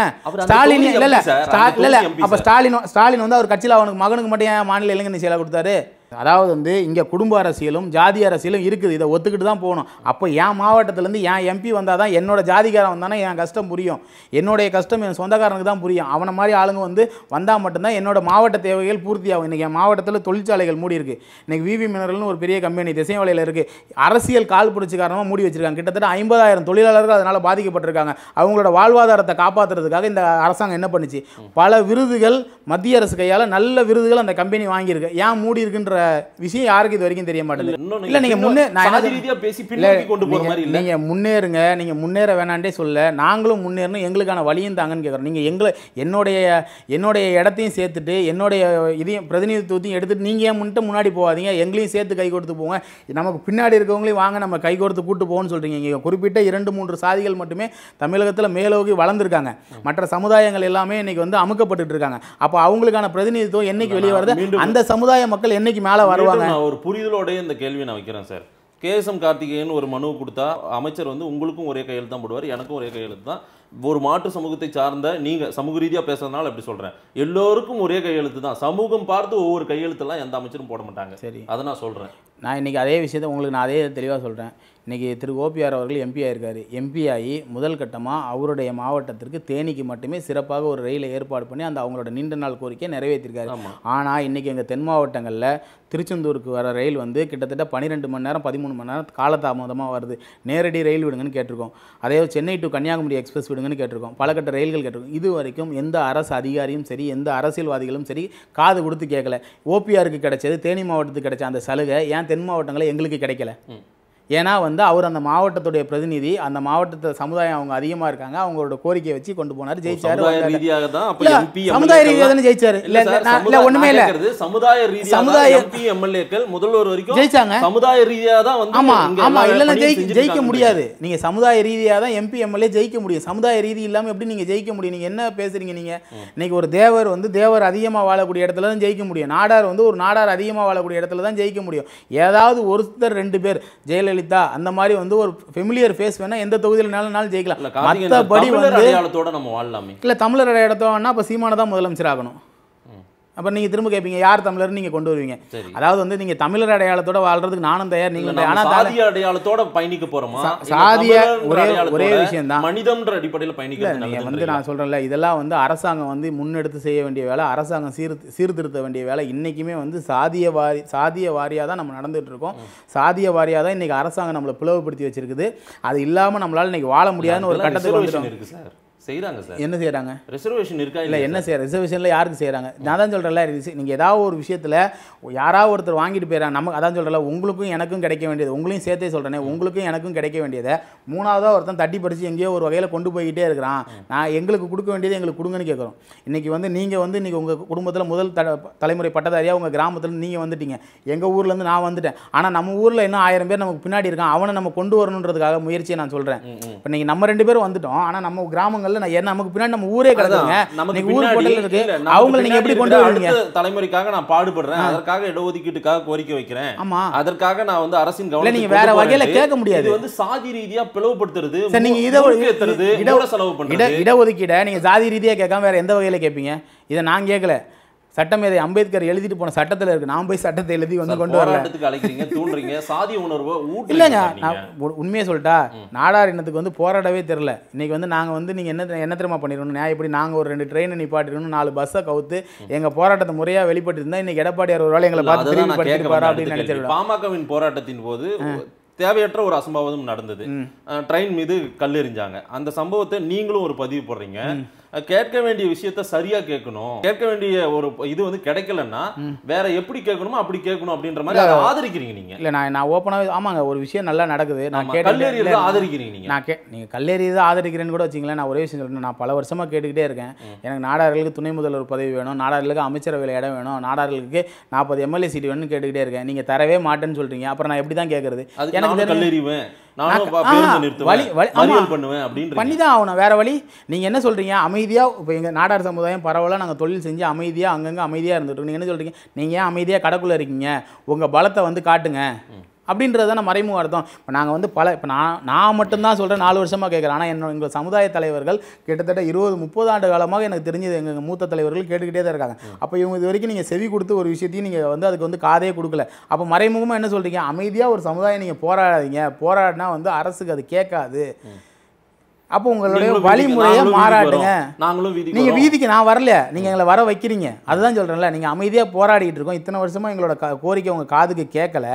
ஸ்டாலின் இல்ல இல்ல இல்ல அப்ப ஸ்டாலின் ஸ்டாலின் வந்து அவர் கட்சியில் அவனுக்கு மகனுக்கு மட்டும் ஏன் மாநில இளைஞர் செயலாக கொடுத்தாரு அதாவது வந்து இங்கே குடும்ப அரசியலும் ஜாதி அரசியலும் இருக்குது இதை ஒத்துக்கிட்டு தான் போகணும் அப்போ என் மாவட்டத்துலேருந்து என் எம்பி வந்தால் தான் என்னோடய ஜாதிக்காரன் வந்தானே என் கஷ்டம் புரியும் என்னுடைய கஷ்டம் என் சொந்தக்காரனுக்கு தான் புரியும் அவனை மாதிரி ஆளுங்க வந்து வந்தால் மட்டும்தான் என்னோட மாவட்ட தேவைகள் பூர்த்தியாகும் இன்றைக்கி என் மாவட்டத்தில் தொழிற்சாலைகள் மூடி இருக்குது இன்றைக்கி விவி மினரல்னு ஒரு பெரிய கம்பெனி திசைவலையில் இருக்குது அரசியல் கால் பிடிச்சி காரணமாக மூடி வச்சுருக்காங்க கிட்டத்தட்ட ஐம்பதாயிரம் தொழிலாளர்கள் அதனால் பாதிக்கப்பட்டிருக்காங்க அவங்களோட வாழ்வாதாரத்தை காப்பாற்றுறதுக்காக இந்த அரசாங்கம் என்ன பண்ணுச்சு பல விருதுகள் மத்திய அரசு கையால் நல்ல விருதுகள் அந்த கம்பெனி வாங்கியிருக்கு ஏன் மூடி இருக்குன்ற விஷயம் யாருக்கு இது வரைக்கும் தெரிய மாட்டேங்குது இல்லை நீங்கள் முன்னே நான் பேசி கொண்டு போகிற மாதிரி நீங்கள் முன்னேறுங்க நீங்கள் முன்னேற வேணாண்டே சொல்ல நாங்களும் முன்னேறணும் எங்களுக்கான வழியும் தாங்கன்னு கேட்குறோம் நீங்கள் எங்களை என்னுடைய என்னுடைய இடத்தையும் சேர்த்துட்டு என்னுடைய இதையும் பிரதிநிதித்துவத்தையும் எடுத்துட்டு நீங்கள் ஏன் முன்ட்டு முன்னாடி போகாதீங்க எங்களையும் சேர்த்து கை கொடுத்து போங்க நமக்கு பின்னாடி இருக்கவங்களையும் வாங்க நம்ம கை கொடுத்து கூட்டு போகணும்னு சொல்கிறீங்க இங்கே குறிப்பிட்ட இரண்டு மூன்று சாதிகள் மட்டுமே தமிழகத்தில் மேலோகி வளர்ந்துருக்காங்க மற்ற சமுதாயங்கள் எல்லாமே இன்றைக்கி வந்து அமுக்கப்பட்டு இருக்காங்க அப்போ அவங்களுக்கான பிரதிநிதித்துவம் என்றைக்கு வெளியே வருது அந்த சமுதாய மக்கள் என்றைக்கு மேலே வருவாங்க ஒரு புரிதலோடய இந்த கேள்வி நான் வைக்கிறேன் சார் கேஎஸ்எம் கார்த்திகேயன் ஒரு மனு கொடுத்தா அமைச்சர் வந்து உங்களுக்கும் ஒரே கையெழுத்து தான் போடுவார் எனக்கும் ஒரே கையெழுத்து தான் ஒரு மாற்று சமூகத்தை சார்ந்த நீங்கள் சமூக ரீதியாக பேசுறதுனால எப்படி சொல்கிறேன் எல்லோருக்கும் ஒரே கையெழுத்து தான் சமூகம் பார்த்து ஒவ்வொரு கையெழுத்துலாம் எந்த அமைச்சரும் போட மாட்டாங்க சரி அதை நான் சொல்கிறேன் நான் இன்றைக்கி அதே விஷயத்தை உங்களுக்கு நான் அதே தெளிவாக சொல்கிறேன் இன்றைக்கி திரு ஓபிஆர் அவர்கள் எம்பி ஆகியிருக்காரு எம்பி ஆகி முதல் கட்டமாக அவருடைய மாவட்டத்திற்கு தேனிக்கு மட்டுமே சிறப்பாக ஒரு ரயிலை ஏற்பாடு பண்ணி அந்த அவங்களோட நீண்ட நாள் கோரிக்கையை நிறைவேற்றிருக்காரு ஆனால் இன்றைக்கி எங்கள் தென் மாவட்டங்களில் திருச்செந்தூருக்கு வர ரயில் வந்து கிட்டத்தட்ட பன்னிரெண்டு மணி நேரம் பதிமூணு மணி நேரம் காலதாமதமாக வருது நேரடி ரயில் விடுங்கன்னு கேட்டிருக்கோம் அதே சென்னை டு கன்னியாகுமரி எக்ஸ்பிரஸ் விடுங்கன்னு கேட்டிருக்கோம் பல கட்ட ரயில்கள் கேட்டிருக்கோம் இது வரைக்கும் எந்த அரசு அதிகாரியும் சரி எந்த அரசியல்வாதிகளும் சரி காது கொடுத்து கேட்கல ஓபிஆருக்கு கிடைச்சது தேனி மாவட்டத்துக்கு கிடைச்ச அந்த சலுகை ஏன் தென் மாவட்டங்களில் எங்களுக்கு கிடைக்கல ஏன்னா வந்து அவர் அந்த மாவட்டத்துடைய பிரதிநிதி அந்த மாவட்டத்தை சமுதாயம் அவங்க அதிகமாக இருக்காங்க அவங்களோட கோரிக்கையை வச்சு கொண்டு போனார் ஜெயிச்சாரு ரீதியாக தான் சமுதாய ரீதியாக தான் ஜெயிச்சாரு இல்ல இல்ல ஒண்ணுமே இல்ல சமுதாய சமுதாய எம்பி எம்எல்ஏக்கள் முதல்வர் வரைக்கும் ஜெயிச்சாங்க சமுதாய ரீதியாக தான் வந்து ஆமா ஆமா இல்லைன்னா ஜெயிக்க முடியாது நீங்க சமுதாய ரீதியாக தான் எம்பி எம்எல்ஏ ஜெயிக்க முடியும் சமுதாய ரீதி இல்லாமல் எப்படி நீங்க ஜெயிக்க முடியும் நீங்க என்ன பேசுறீங்க நீங்க இன்னைக்கு ஒரு தேவர் வந்து தேவர் அதிகமாக வாழக்கூடிய இடத்துல தான் ஜெயிக்க முடியும் நாடார் வந்து ஒரு நாடார் அதிகமாக வாழக்கூடிய இடத்துல தான் ஜெயிக்க முடியும் ஏதாவது ஒருத்தர் ரெண்டு பேர் ஜெயலலிதா ஜெயலலிதா அந்த மாதிரி வந்து ஒரு ஃபெமிலியர் ஃபேஸ் வேணா எந்த தொகுதியிலனாலும் ஜெயிக்கலாம் மற்றபடி வந்து நம்ம வாழலாமே இல்லை தமிழர் அடையாளத்தோம்னா அப்போ சீமான தான் முதலமைச்சர் ஆகணும் அப்புறம் நீங்கள் திரும்ப கேட்பீங்க யார் தமிழர் நீங்கள் கொண்டு வருவீங்க அதாவது வந்து நீங்கள் தமிழர் அடையாளத்தோட வாழ்றதுக்கு நானும் தயார் நீங்கள் ஆனால் சாதிய அடையாளத்தோட பயணிக்க போகிறோமா சாதிய ஒரே ஒரே விஷயம் தான் மனிதன்ற அடிப்படையில் பயணிக்க வந்து நான் சொல்கிறேன்ல இதெல்லாம் வந்து அரசாங்கம் வந்து முன்னெடுத்து செய்ய வேண்டிய வேலை அரசாங்கம் சீர் சீர்திருத்த வேண்டிய வேலை இன்றைக்குமே வந்து சாதிய வாரி சாதிய வாரியாக தான் நம்ம நடந்துகிட்டு இருக்கோம் சாதிய வாரியாக தான் இன்றைக்கி அரசாங்கம் நம்மளை பிளவுபடுத்தி வச்சிருக்குது அது இல்லாமல் நம்மளால் இன்றைக்கி வாழ முடியாதுன்னு ஒரு கட்டத்துக்கு சார் செய்கிறாங்க சார் என்ன செய்கிறாங்க ரிசர்வேஷன் இருக்கா இல்லை என்ன செய்ய ரிசர்வேஷனில் யாருக்கு செய்கிறாங்க நான் தான் சொல்கிறேன்ல நீங்கள் ஏதாவது ஒரு விஷயத்தில் யாராவது ஒருத்தர் வாங்கிட்டு போயிடறாங்க நமக்கு அதான் சொல்கிறல உங்களுக்கும் எனக்கும் கிடைக்க வேண்டியது உங்களையும் சேர்த்தே சொல்கிறேன் உங்களுக்கும் எனக்கும் கிடைக்க வேண்டியதை மூணாவதாக ஒருத்தன் தட்டி படித்து எங்கேயோ ஒரு வகையில் கொண்டு போய்கிட்டே இருக்கிறான் நான் எங்களுக்கு கொடுக்க வேண்டியது எங்களுக்கு கொடுங்கன்னு கேட்குறோம் இன்றைக்கி வந்து நீங்கள் வந்து நீங்கள் உங்கள் குடும்பத்தில் முதல் த தலைமுறை பட்டதாரியாக உங்கள் கிராமத்தில் நீங்கள் வந்துட்டீங்க எங்கள் ஊர்லேருந்து நான் வந்துட்டேன் ஆனால் நம்ம ஊரில் இன்னும் ஆயிரம் பேர் நமக்கு பின்னாடி இருக்கான் அவனை நம்ம கொண்டு வரணுன்றதுக்காக முயற்சியை நான் சொல்கிறேன் இப்போ நீங்கள் நம்ம ரெண்டு பேரும் வந்துட்டோம் ஆனால் நம்ம கிராமங்களில் நான் ஏன்னா நமக்கு பின்னாடி நம்ம ஊரே கிடக்குங்க நமக்கு ஊர் இருக்கு அவங்கள நீங்க எப்படி கொண்டு வருவீங்க தலைமுறைக்காக நான் பாடுபடுறேன் அதற்காக இடஒதுக்கீட்டுக்காக கோரிக்கை வைக்கிறேன் ஆமா அதற்காக நான் வந்து அரசின் கவனம் நீங்க வேற வகையில கேட்க முடியாது இது வந்து சாதி ரீதியா பிளவுபடுத்துறது சரி நீங்க இதை இடஒதுக்கீடு செலவு இட இடஒதுக்கீடை நீங்க சாதி ரீதியா கேட்காம வேற எந்த வகையில கேப்பீங்க இதை நான் கேட்கல சட்டமேதை அம்பேத்கர் எழுதிட்டு போன சட்டத்தில் இருக்கு நான் போய் சட்டத்தை எழுதி வந்து கொண்டு வரத்துக்கு தூண்டுறீங்க சாதி உணர்வு இல்லைங்க நான் உண்மையை சொல்லிட்டா நாடார் இனத்துக்கு வந்து போராடவே தெரில இன்னைக்கு வந்து நாங்கள் வந்து நீங்கள் என்ன என்ன திரும்ப பண்ணிடணும் நான் இப்படி நாங்கள் ஒரு ரெண்டு ட்ரெயினை நிப்பாட்டிடணும் நாலு பஸ்ஸை கவுத்து எங்கள் போராட்டத்தை முறையாக வெளிப்பட்டிருந்தா இன்னைக்கு எடப்பாடியார் ஒரு வேலை எங்களை பார்த்து திரும்பி படிச்சிருப்பாரு அப்படின்னு நினைச்சிருக்கோம் பாமகவின் போராட்டத்தின் போது தேவையற்ற ஒரு அசம்பாவதும் நடந்தது ட்ரெயின் மீது கல் எறிஞ்சாங்க அந்த சம்பவத்தை நீங்களும் ஒரு பதிவு போடுறீங்க கேட்க வேண்டிய விஷயத்த சரியா கேட்கணும் கேட்க வேண்டிய ஒரு இது வந்து கிடைக்கலன்னா வேற எப்படி கேட்கணுமோ அப்படி கேட்கணும் அப்படின்ற மாதிரி அதை ஆதரிக்கிறீங்க நீங்க இல்ல நான் நான் ஓப்பனாவே ஆமாங்க ஒரு விஷயம் நல்லா நடக்குது நான் கல்லேறியது ஆதரிக்கிறீங்க நீங்க நான் கே நீங்க கல்லேறியது ஆதரிக்கிறேன்னு கூட வச்சிங்களேன் நான் ஒரே விஷயம் சொல்லணும் நான் பல வருஷமா கேட்டுக்கிட்டே இருக்கேன் எனக்கு நாடார்களுக்கு துணை முதல்வர் பதவி வேணும் நாடார்களுக்கு அமைச்சரவையில் இடம் வேணும் நாடார்களுக்கு நாற்பது எம்எல்ஏ சீட் வேணும்னு கேட்டுக்கிட்டே இருக்கேன் நீங்க தரவே மாட்டேன்னு சொல்றீங்க அப்புறம் நான் எப்படி தான் கேட்கறது எனக்கு கல்லேறிவேன் பண்ணி தான் ஆகணும் வேற வழி நீங்கள் என்ன சொல்றீங்க அமைதியா இப்போ எங்க நாடார் சமுதாயம் பரவலாக நாங்கள் தொழில் செஞ்சு அமைதியாக அங்கங்கே அமைதியா இருந்துட்டு என்ன சொல்றீங்க நீங்கள் அமைதியா கடைக்குள்ளே இருக்கீங்க உங்க பலத்தை வந்து காட்டுங்க அப்படின்றது தான் மறைமுக அர்த்தம் இப்போ நாங்கள் வந்து பல இப்போ நான் நான் மட்டும்தான் சொல்கிறேன் நாலு வருஷமாக கேட்குறேன் ஆனால் என்னோட எங்கள் சமுதாய தலைவர்கள் கிட்டத்தட்ட இருபது முப்பது ஆண்டு காலமாக எனக்கு தெரிஞ்சது எங்கள் மூத்த தலைவர்கள் கேட்டுக்கிட்டே தான் இருக்காங்க அப்போ இவங்க இது வரைக்கும் நீங்கள் செவி கொடுத்து ஒரு விஷயத்தையும் நீங்கள் வந்து அதுக்கு வந்து காதே கொடுக்கல அப்போ மறைமுகமாக என்ன சொல்கிறீங்க அமைதியாக ஒரு சமுதாயம் நீங்கள் போராடாதீங்க போராடினா வந்து அரசுக்கு அது கேட்காது அப்போ உங்களுடைய வழிமுறையை மாறாட்டுங்க நாங்களும் நீங்க வீதிக்கு நான் வரல நீங்க எங்களை வர வைக்கிறீங்க அதுதான் சொல்றேன்ல நீங்க அமைதியா போராடிட்டு இருக்கோம் இத்தனை வருஷமா எங்களோட கோரிக்கை உங்க காதுக்கு கேட்கல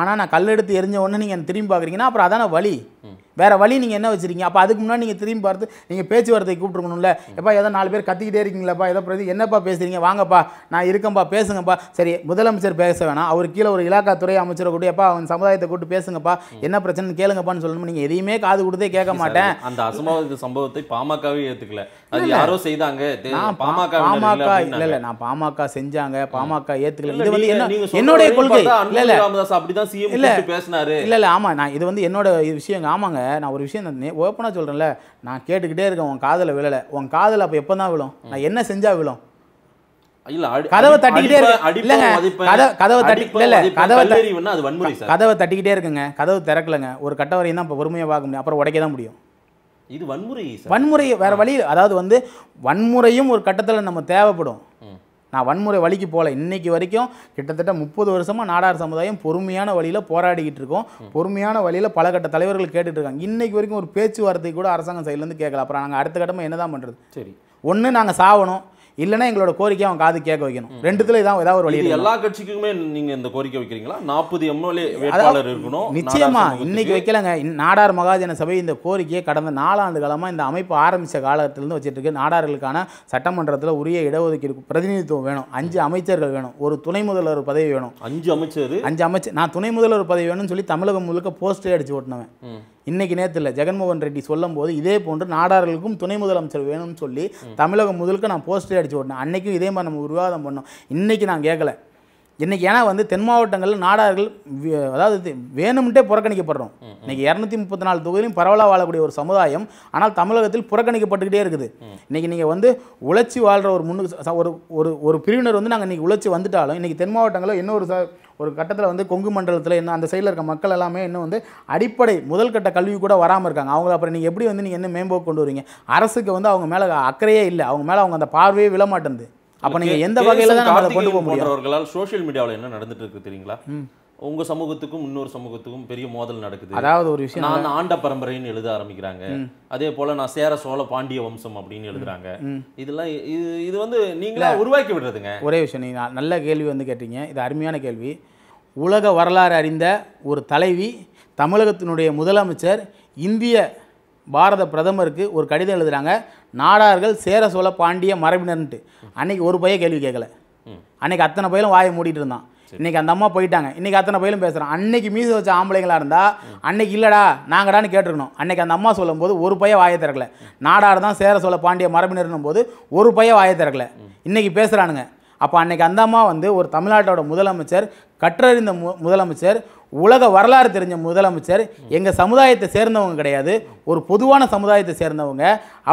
ஆனா நான் கல் எடுத்து எரிஞ்ச உடனே நீங்க திரும்பி பாக்குறீங்கன்னா அப்புறம் அதான வழி வேறு வழி நீங்கள் என்ன வச்சுருக்கீங்க அப்போ அதுக்கு முன்னாடி நீங்கள் திரும்பி பார்த்து நீங்கள் பேச்சுவார்த்தை கூப்பிட்ருக்கணும்ல எப்பா ஏதோ நாலு பேர் கத்திக்கிட்டே இருக்கீங்களாப்பா ஏதோ பிரதி என்னப்பா பேசுகிறீங்க வாங்கப்பா நான் இருக்கேன்ப்பா பேசுங்கப்பா சரி முதலமைச்சர் பேச வேணாம் அவர் கீழே ஒரு இலாக்கா துறை அமைச்சரை கூட எப்பா அவன் சமுதாயத்தை கூட்டு பேசுங்கப்பா என்ன பிரச்சனை கேளுங்கப்பான்னு சொல்லணும் நீங்கள் எதையுமே காது கொடுத்தே கேட்க மாட்டேன் அந்த அசம்பாவித சம்பவத்தை பாமகவே ஏற்றுக்கல அது யாரோ செய்தாங்க பாமக இல்ல இல்ல நான் பாமக செஞ்சாங்க பாமக ஏற்றுக்கல இது வந்து என்ன என்னுடைய கொள்கை இல்லை ராமதாஸ் அப்படிதான் சிஎம் பேசினாரு இல்ல இல்லை நான் இது வந்து என்னோட விஷயங்க ஆமாங்க நான் ஒரு விஷயம் ஓப்பனாக சொல்கிறேன்ல நான் கேட்டுக்கிட்டே இருக்கேன் உன் காதில் விழலை உன் காதில் அப்போ எப்போ தான் விழும் நான் என்ன செஞ்சால் விழும் கதவை தட்டிக்கிட்டே இல்லைங்க கதவை தட்டி கதவை தட்டிக்கிட்டே இருக்குங்க திறக்கலங்க ஒரு தான் அப்புறம் முடியும் வன்முறை வேற வழி அதாவது வந்து வன்முறையும் ஒரு கட்டத்தில் நம்ம தேவைப்படும் நான் வன்முறை வழிக்கு போகல இன்றைக்கி வரைக்கும் கிட்டத்தட்ட முப்பது வருஷமாக நாடார் சமுதாயம் பொறுமையான வழியில் போராடிக்கிட்டு இருக்கோம் பொறுமையான வழியில் பல கட்ட தலைவர்கள் இருக்காங்க இன்னைக்கு வரைக்கும் ஒரு பேச்சுவார்த்தை கூட அரசாங்கம் சைட்லேருந்து கேட்கல அப்புறம் நாங்கள் அடுத்த கட்டமாக என்ன தான் பண்ணுறது சரி ஒன்று நாங்கள் சாவணும் இல்லைன்னா எங்களோட கோரிக்கை அவன் காது கேட்க வைக்கணும் ரெண்டுத்துல இதான் ஏதாவது ஒரு வழி எல்லா கட்சிக்குமே நீங்க இந்த கோரிக்கை வைக்கிறீங்களா நாற்பது எம்எல்ஏ வேட்பாளர் இருக்கணும் நிச்சயமா இன்னைக்கு வைக்கலங்க நாடார் மகாஜன சபை இந்த கோரிக்கையை கடந்த நாலாண்டு காலமா இந்த அமைப்பு ஆரம்பிச்ச காலத்திலிருந்து வச்சுட்டு இருக்கு நாடார்களுக்கான சட்டமன்றத்தில் உரிய இடஒதுக்கீடு பிரதிநிதித்துவம் வேணும் அஞ்சு அமைச்சர்கள் வேணும் ஒரு துணை முதல்வர் பதவி வேணும் அஞ்சு அமைச்சர் அஞ்சு அமைச்சர் நான் துணை முதல்வர் பதவி வேணும்னு சொல்லி தமிழகம் முழுக்க போஸ்டே அடிச்சு ஓட்டினவன் இன்னைக்கு நேரத்தில் ஜெகன்மோகன் ரெட்டி சொல்லும் போது இதே போன்று நாடார்களுக்கும் துணை முதலமைச்சர் வேணும்னு சொல்லி தமிழகம் முதலுக்கு நான் போஸ்டர் அடிச்சு விட்டேன் அன்னைக்கும் இதே மாதிரி நம்ம விவாதம் பண்ணோம் இன்னைக்கு நான் கேட்கல இன்றைக்கி ஏன்னா வந்து தென் மாவட்டங்களில் நாடார்கள் அதாவது வேணும்ட்டே புறக்கணிக்கப்படுறோம் இன்றைக்கி இரநூத்தி முப்பத்தி நாலு தொகுதியிலும் பரவலாக வாழக்கூடிய ஒரு சமுதாயம் ஆனால் தமிழகத்தில் புறக்கணிக்கப்பட்டுக்கிட்டே இருக்குது இன்றைக்கி நீங்கள் வந்து உழைச்சி வாழ்கிற ஒரு முன்னு ஒரு ஒரு ஒரு பிரிவினர் வந்து நாங்கள் இன்றைக்கி உழைச்சி வந்துட்டாலும் இன்றைக்கி தென் மாவட்டங்களில் இன்னொரு ச ஒரு கட்டத்தில் வந்து கொங்கு மண்டலத்தில் இன்னும் அந்த சைடில் இருக்க மக்கள் எல்லாமே இன்னும் வந்து அடிப்படை முதல் கட்ட கல்வி கூட வராமல் இருக்காங்க அவங்கள அப்புறம் நீங்கள் எப்படி வந்து நீங்கள் என்ன மேம்போக்கு கொண்டு வரீங்க அரசுக்கு வந்து அவங்க மேலே அக்கறையே இல்லை அவங்க மேலே அவங்க அந்த பார்வையே விழமாட்டேங்குது அப்போ நீங்கள் எந்த வகையில் தான் கொண்டு போக முடியும் சோஷியல் மீடியாவில் என்ன நடந்துட்டு இருக்கு தெரியுங்களா உங்க சமூகத்துக்கும் இன்னொரு சமூகத்துக்கும் பெரிய மோதல் நடக்குது அதாவது ஒரு விஷயம் நான் ஆண்ட பரம்பரைன்னு எழுத ஆரம்பிக்கிறாங்க அதே போல நான் சேர சோழ பாண்டிய வம்சம் அப்படின்னு எழுதுறாங்க இதெல்லாம் இது இது வந்து நீங்களே உருவாக்கி விடுறதுங்க ஒரே விஷயம் நீங்க நல்ல கேள்வி வந்து கேட்டீங்க இது அருமையான கேள்வி உலக வரலாறு அறிந்த ஒரு தலைவி தமிழகத்தினுடைய முதலமைச்சர் இந்திய பாரத பிரதமருக்கு ஒரு கடிதம் எழுதுறாங்க நாடார்கள் சேர சோழ பாண்டிய மரபினர்ன்ட்டு அன்னைக்கு ஒரு பையன் கேள்வி கேட்கல அன்னைக்கு அத்தனை பயிலும் வாயை மூடிட்டு இருந்தான் இன்னைக்கு அந்த அம்மா போயிட்டாங்க இன்னைக்கு அத்தனை பயிலும் பேசுகிறோம் அன்னைக்கு மீச வச்ச ஆம்பளைங்களா இருந்தால் அன்னைக்கு இல்லைடா நாங்கடான்னு கேட்டுருக்கணும் அன்னைக்கு அந்த அம்மா சொல்லும்போது ஒரு பையன் வாயை திறக்கல நாடார் தான் சேர சோழ பாண்டிய மரபினர்னும் போது ஒரு பையன் வாயை திறக்கல இன்னைக்கு பேசுகிறானுங்க அப்போ அன்றைக்கி அந்த அம்மா வந்து ஒரு தமிழ்நாட்டோட முதலமைச்சர் கற்றறிந்த மு முதலமைச்சர் உலக வரலாறு தெரிஞ்ச முதலமைச்சர் எங்கள் சமுதாயத்தை சேர்ந்தவங்க கிடையாது ஒரு பொதுவான சமுதாயத்தை சேர்ந்தவங்க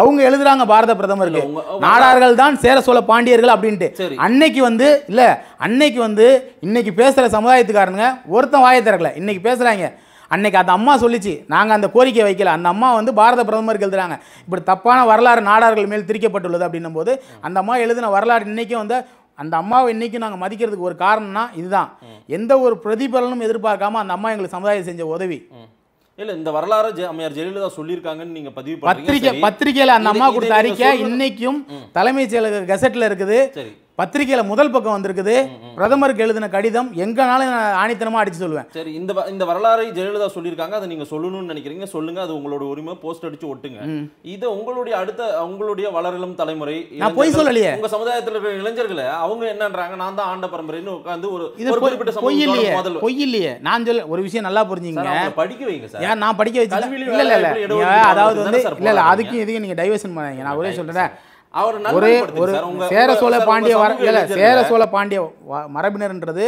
அவங்க எழுதுறாங்க பாரத பிரதமருக்கு நாடார்கள் தான் சேர சோழ பாண்டியர்கள் அப்படின்ட்டு அன்னைக்கு வந்து இல்லை அன்னைக்கு வந்து இன்னைக்கு பேசுகிற சமுதாயத்துக்காரனுங்க ஒருத்தன் வாயை திறக்கல இன்னைக்கு பேசுகிறாங்க அன்னைக்கு அந்த அம்மா சொல்லிச்சு நாங்கள் அந்த கோரிக்கை வைக்கல அந்த அம்மா வந்து பாரத பிரதமருக்கு எழுதுறாங்க இப்படி தப்பான வரலாறு நாடார்கள் மேல் திரிக்கப்பட்டுள்ளது அப்படின்னும் போது அந்த அம்மா எழுதின வரலாறு இன்றைக்கும் வந்து அந்த அம்மாவை இன்றைக்கி நாங்கள் மதிக்கிறதுக்கு ஒரு காரணம்னா இதுதான் எந்த ஒரு பிரதிபலனும் எதிர்பார்க்காம அந்த அம்மா எங்களுக்கு சமுதாயம் செஞ்ச உதவி இல்லை இந்த வரலாறு அம்மையார் ஜெயலலிதா சொல்லியிருக்காங்கன்னு நீங்கள் பதிவு பத்திரிக்கை பத்திரிகையில் அந்த அம்மா கொடுத்த அறிக்கை இன்னைக்கும் தலைமைச் செயலக கெசட்டில் இருக்குது பத்திரிகையில முதல் பக்கம் வந்திருக்குது பிரதமருக்கு எழுதின கடிதம் எங்கனாலும் நான் அடிச்சு சொல்லுவேன் சரி இந்த இந்த வரலாறை ஜெயலலிதா சொல்லியிருக்காங்க அதை நீங்க சொல்லணும்னு நினைக்கிறீங்க சொல்லுங்க அது உங்களோட உரிமை போஸ்ட் அடிச்சு ஒட்டுங்க இது உங்களுடைய அடுத்த உங்களுடைய வளரலும் தலைமுறை நான் போய் சொல்லலையே உங்க சமுதாயத்தில் இருக்கிற இளைஞர்களை அவங்க என்னன்றாங்க நான் தான் ஆண்ட பரம்பரைன்னு உட்காந்து ஒரு குறிப்பிட்ட பொய் இல்லையே பொய் இல்லையே நான் சொல்ல ஒரு விஷயம் நல்லா புரிஞ்சுங்க படிக்க வைங்க சார் நான் படிக்க வச்சு இல்ல இல்ல அதாவது வந்து இல்ல இல்ல அதுக்கும் இதுக்கும் நீங்க டைவர்ஷன் பண்ணாங்க நான் ஒரே சொல்றேன் அவர் ஒரே ஒரு சேர சோழ பாண்டிய வர இல்லை சேர சோழ பாண்டிய மரபினர்ன்றது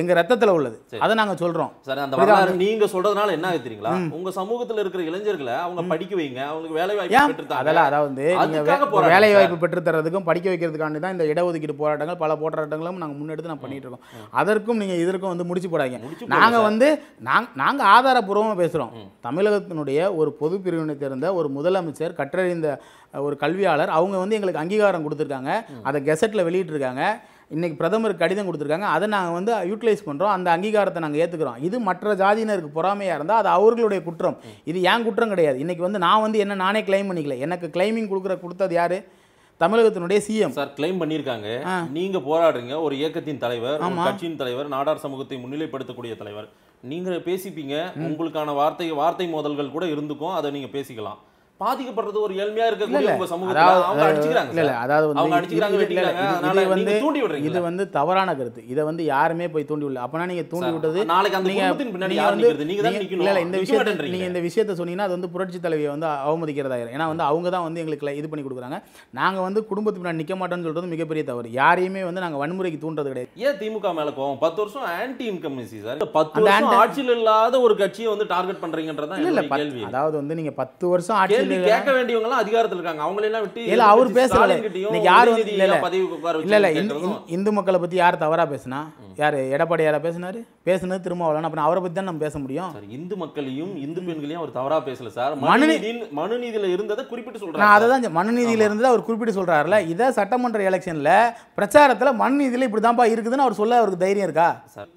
எங்க ரத்தத்தில் உள்ளது அதை நாங்க சொல்றோம் சார் நீங்க சொல்றதுனால என்ன தெரியுங்களா உங்க சமூகத்தில் இருக்கிற இளைஞர்களை அவங்க படிக்க வைங்க அவங்களுக்கு வேலை வாய்ப்பு அதெல்லாம் அதாவது நீங்க வேலை வாய்ப்பு பெற்று தரதுக்கும் படிக்க வைக்கிறதுக்காண்டி தான் இந்த இடஒதுக்கீடு போராட்டங்கள் பல போராட்டங்களும் நாங்கள் முன்னெடுத்து நான் பண்ணிட்டு இருக்கோம் அதற்கும் நீங்க இதற்கும் வந்து முடிச்சு போடாதீங்க நாங்க வந்து நாங்க ஆதாரபூர்வமாக பேசுறோம் தமிழகத்தினுடைய ஒரு பொது பிரிவினை தேர்ந்த ஒரு முதலமைச்சர் கற்றறிந்த ஒரு கல்வியாளர் அவங்க வந்து எங்களுக்கு அங்கீகாரம் கொடுத்துருக்காங்க அதை கெசட்டில் வெளியிட்டிருக்காங்க இன்றைக்கி பிரதமருக்கு கடிதம் கொடுத்துருக்காங்க அதை நாங்கள் வந்து யூட்டிலைஸ் பண்ணுறோம் அந்த அங்கீகாரத்தை நாங்கள் ஏற்றுக்கிறோம் இது மற்ற ஜாதியினருக்கு பொறாமையாக இருந்தால் அது அவர்களுடைய குற்றம் இது ஏன் குற்றம் கிடையாது இன்றைக்கி வந்து நான் வந்து என்ன நானே கிளைம் பண்ணிக்கல எனக்கு கிளைமிங் கொடுக்குற கொடுத்தது யார் தமிழகத்தினுடைய சிஎம் சார் கிளைம் பண்ணியிருக்காங்க நீங்க போராடுறீங்க ஒரு இயக்கத்தின் தலைவர் கட்சியின் தலைவர் நாடார் சமூகத்தை முன்னிலைப்படுத்தக்கூடிய தலைவர் நீங்க பேசிப்பீங்க உங்களுக்கான வார்த்தை வார்த்தை மோதல்கள் கூட இருந்துக்கும் அதை நீங்க பேசிக்கலாம் பாதிக்கப்படுறது ஒரு ஏழ்மையா இருக்கக்கூடிய சமூகத்துல அவங்க அடிச்சுக்கிறாங்க இல்ல அதாவது வந்து அவங்க அடிச்சுக்கிறாங்க வெட்டிக்கிறாங்க வந்து தூண்டி விடுறீங்க இது வந்து தவறான கருத்து இதை வந்து யாருமே போய் தூண்டி விடல அப்பனா நீங்க தூண்டி விட்டது நாளைக்கு அந்த குடும்பத்தின் பின்னாடி யார் நிக்கிறது நீங்க தான் நிக்கணும் இல்ல இந்த விஷயத்தை நீங்க இந்த விஷயத்தை சொன்னீங்கன்னா அது வந்து புரட்சி தலைவியை வந்து அவமதிக்கிறதாயிரும் ஏன்னா வந்து அவங்க தான் வந்து எங்களுக்கு இது பண்ணி கொடுக்குறாங்க நாங்க வந்து குடும்பத்து பின்னாடி நிக்க மாட்டோம்னு சொல்றது மிகப்பெரிய தவறு யாரையுமே வந்து நாங்க வன்முறைக்கு தூண்டுறது கிடையாது ஏன் திமுக மேல பத்து வருஷம் ஆன்டி இன்கம்யூனிஸ்ட் சார் பத்து வருஷம் ஆட்சியில் இல்லாத ஒரு கட்சியை வந்து டார்கெட் பண்றீங்கன்றதான் இல்ல அதாவது வந்து நீங்க பத்து வருஷம் ஆட்சியில் கேட்க வேண்டியவங்க எல்லாம் அதிகாரத்தில் இருக்காங்க அவங்கள அவர் பேசல இன்னைக்கு இல்ல இல்ல இல்ல இந்து மக்களை பத்தி யார் தவறா பேசினா யார் எடப்பாடி யாரா பேசினார் பேசுனது திருமாவளவன் அப்புறம் அவரை பத்தி தான் நம்ம பேச முடியும் இந்து மக்களையும் இந்து பெண்களையும் அவர் தவறா பேசல சார் மனுநீதியில் மனுநீதியில இருந்ததை குறிப்பிட்டு சொல்றேன் நான் அதை தான் மனுநீதியில இருந்ததை அவர் குறிப்பிட்டு சொல்றாருல்ல இதை சட்டமன்ற எலெக்ஷன்ல பிரச்சாரத்துல மனுநீதியில இப்படி தான்ப்பா இருக்குதுன்னு அவர் சொல்ல அவருக்கு தைரியம் இருக்கா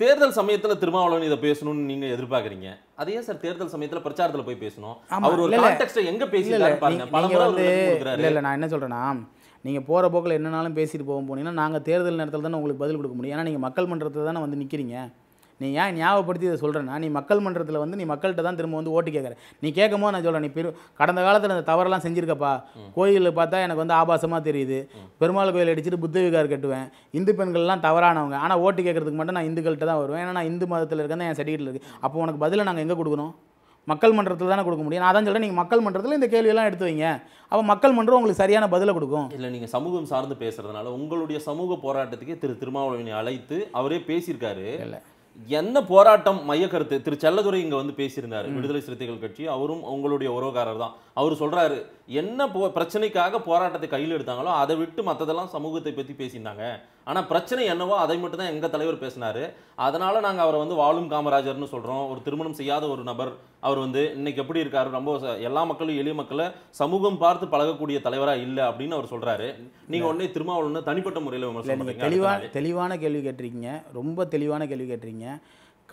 தேர்தல் சமயத்துல திருமாவளவன் இதை பேசணும்னு நீங்க எதிர்பார்க்குறீங்க அதே சார் தேர்தல் சமயத்தில் பிரச்சாரத்தில் போய் பேசணும் அவர் ஒரு கான்டெக்ஸ்ட எங்க பேசிட்டாரு பாருங்க பல முறை இல்ல இல்ல நான் என்ன சொல்றேன்னா நீங்கள் போகிற போக்கில் என்னனாலும் பேசிட்டு போக போனீங்கன்னா நாங்கள் தேர்தல் நேரத்தில் தானே உங்களுக்கு பதில் கொடுக்க முடியும் ஏன்னா நீங்கள் மக்கள் மன்றத்தில் தானே வந்து நிற்கிறீங்க நீ ஏன் ஞாபகப்படுத்தி இதை சொல்கிறேன்னா நீ மக்கள் மன்றத்தில் வந்து நீ மக்கள்கிட்ட தான் திரும்ப வந்து ஓட்டு கேட்குற நீ கேட்கும் நான் சொல்கிறேன் நீ பெரு கடந்த காலத்தில் இந்த தவறெல்லாம் செஞ்சுருக்கப்பா கோயிலில் பார்த்தா எனக்கு வந்து ஆபாசமாக தெரியுது பெருமாள் கோயில் அடிச்சுட்டு புத்த விகார் கட்டுவேன் இந்து பெண்கள்லாம் தவறானவங்க ஆனால் ஓட்டு கேட்குறதுக்கு மட்டும் நான் இந்துக்கள்கிட்ட தான் வருவேன் ஏன்னா நான் இந்து மதத்தில் இருக்கேன் என் சர்டிஃபிகேட் இருக்குது அப்போ உனக்கு பதிலை நாங்கள் எங்கே கொடுக்குறோம் மக்கள் மன்றத்தில் தானே கொடுக்க முடியும் நான் தான் சொல்கிறேன் நீங்கள் மக்கள் மன்றத்தில் இந்த கேள்வியெல்லாம் எடுத்து வைங்க அப்போ மக்கள் மன்றம் உங்களுக்கு சரியான பதிலை கொடுக்கும் இல்லை நீங்கள் சமூகம் சார்ந்து பேசுகிறதுனால உங்களுடைய சமூக போராட்டத்துக்கே திரு திருமாவளவனை அழைத்து அவரே பேசியிருக்காரு இல்லை என்ன போராட்டம் மைய கருத்து திரு செல்லதுரை இங்கே வந்து பேசியிருந்தாரு விடுதலை சிறுத்தைகள் கட்சி அவரும் உங்களுடைய உறவுக்காரர் தான் அவர் சொல்கிறாரு என்ன பிரச்சனைக்காக போராட்டத்தை கையில் எடுத்தாங்களோ அதை விட்டு மற்றதெல்லாம் சமூகத்தை பற்றி பேசியிருந்தாங்க ஆனால் பிரச்சனை என்னவோ அதை மட்டும் தான் எங்கள் தலைவர் பேசினார் அதனால் நாங்கள் அவரை வந்து வாழும் காமராஜர்னு சொல்கிறோம் ஒரு திருமணம் செய்யாத ஒரு நபர் அவர் வந்து இன்றைக்கி எப்படி இருக்கார் ரொம்ப எல்லா மக்களும் எளிய மக்களை சமூகம் பார்த்து பழகக்கூடிய தலைவராக இல்லை அப்படின்னு அவர் சொல்கிறாரு நீங்கள் உடனே திருமாவளவன் தனிப்பட்ட முறையில் விமர்சனம் தெளிவாக தெளிவான கேள்வி கேட்டிருக்கீங்க ரொம்ப தெளிவான கேள்வி கேட்டிருக்கீங்க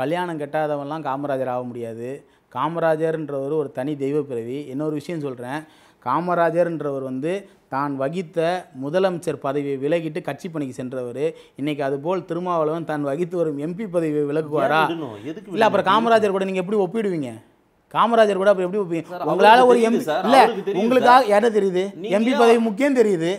கல்யாணம் கெட்டாதவன்லாம் காமராஜர் ஆக முடியாது காமராஜர்ன்றவர் ஒரு தனி தெய்வ பிறவி இன்னொரு விஷயம் சொல்கிறேன் காமராஜர்ன்றவர் வந்து தான் வகித்த முதலமைச்சர் பதவியை விலகிட்டு கட்சி பணிக்கு சென்றவர் இன்னைக்கு அதுபோல் திருமாவளவன் தான் வகித்து வரும் எம்பி பதவியை விலகுவாரா இல்லை அப்புறம் காமராஜர் கூட நீங்கள் எப்படி ஒப்பிடுவீங்க காமராஜர் கூட அப்புறம் எப்படி ஒப்பிடுவீங்க உங்களால் ஒரு எம் இல்லை உங்களுக்காக யாரை தெரியுது எம்பி பதவி முக்கியம் தெரியுது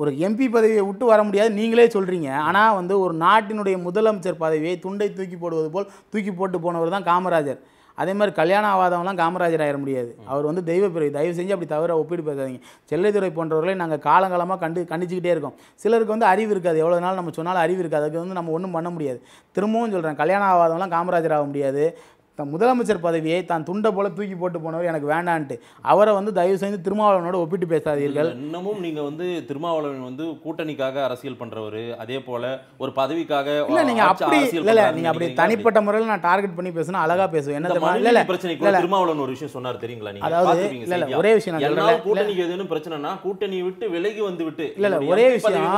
ஒரு எம்பி பதவியை விட்டு வர முடியாது நீங்களே சொல்கிறீங்க ஆனால் வந்து ஒரு நாட்டினுடைய முதலமைச்சர் பதவியை துண்டை தூக்கி போடுவது போல் தூக்கி போட்டு போனவர் தான் காமராஜர் அதே மாதிரி கல்யாணம் ஆகாதவங்களாம் காமராஜர் ஆகிட முடியாது அவர் வந்து தெய்வ பிறகு தயவு செஞ்சு அப்படி தவிர ஒப்பிட்டு பேசாதீங்க செல்லைத்துறை போன்றவர்களை நாங்கள் காலங்காலமாக கண்டு கண்டிச்சுக்கிட்டே இருக்கோம் சிலருக்கு வந்து அறிவு இருக்காது எவ்வளோ நாள் நம்ம சொன்னாலும் அறிவு இருக்காது அதுக்கு வந்து நம்ம ஒன்றும் பண்ண முடியாது திரும்பவும் சொல்கிறேன் கல்யாணம் ஆகாதவங்களாம் காமராஜர் ஆக முடியாது தன் முதலமைச்சர் பதவியை தான் துண்டை போல தூக்கி போட்டு போனவர் எனக்கு வேண்டான்ட்டு அவரை வந்து தயவு செய்து திருமாவளவனோட ஒப்பிட்டு பேசாதீர்கள் இன்னமும் நீங்க வந்து திருமாவளவன் வந்து கூட்டணிக்காக அரசியல் பண்றவர் அதே போல ஒரு பதவிக்காக இல்ல நீங்க அப்படி இல்ல நீங்க அப்படி தனிப்பட்ட முறையில் நான் டார்கெட் பண்ணி பேசினா அழகா பேசுவேன் என்ன இல்ல பிரச்சனை திருமாவளவன் ஒரு விஷயம் சொன்னார் தெரியுங்களா நீங்க அதாவது இல்ல ஒரே விஷயம் நான் கூட்டணி எதுன்னு பிரச்சனைனா கூட்டணி விட்டு விலகி வந்து விட்டு இல்ல இல்ல ஒரே விஷயம்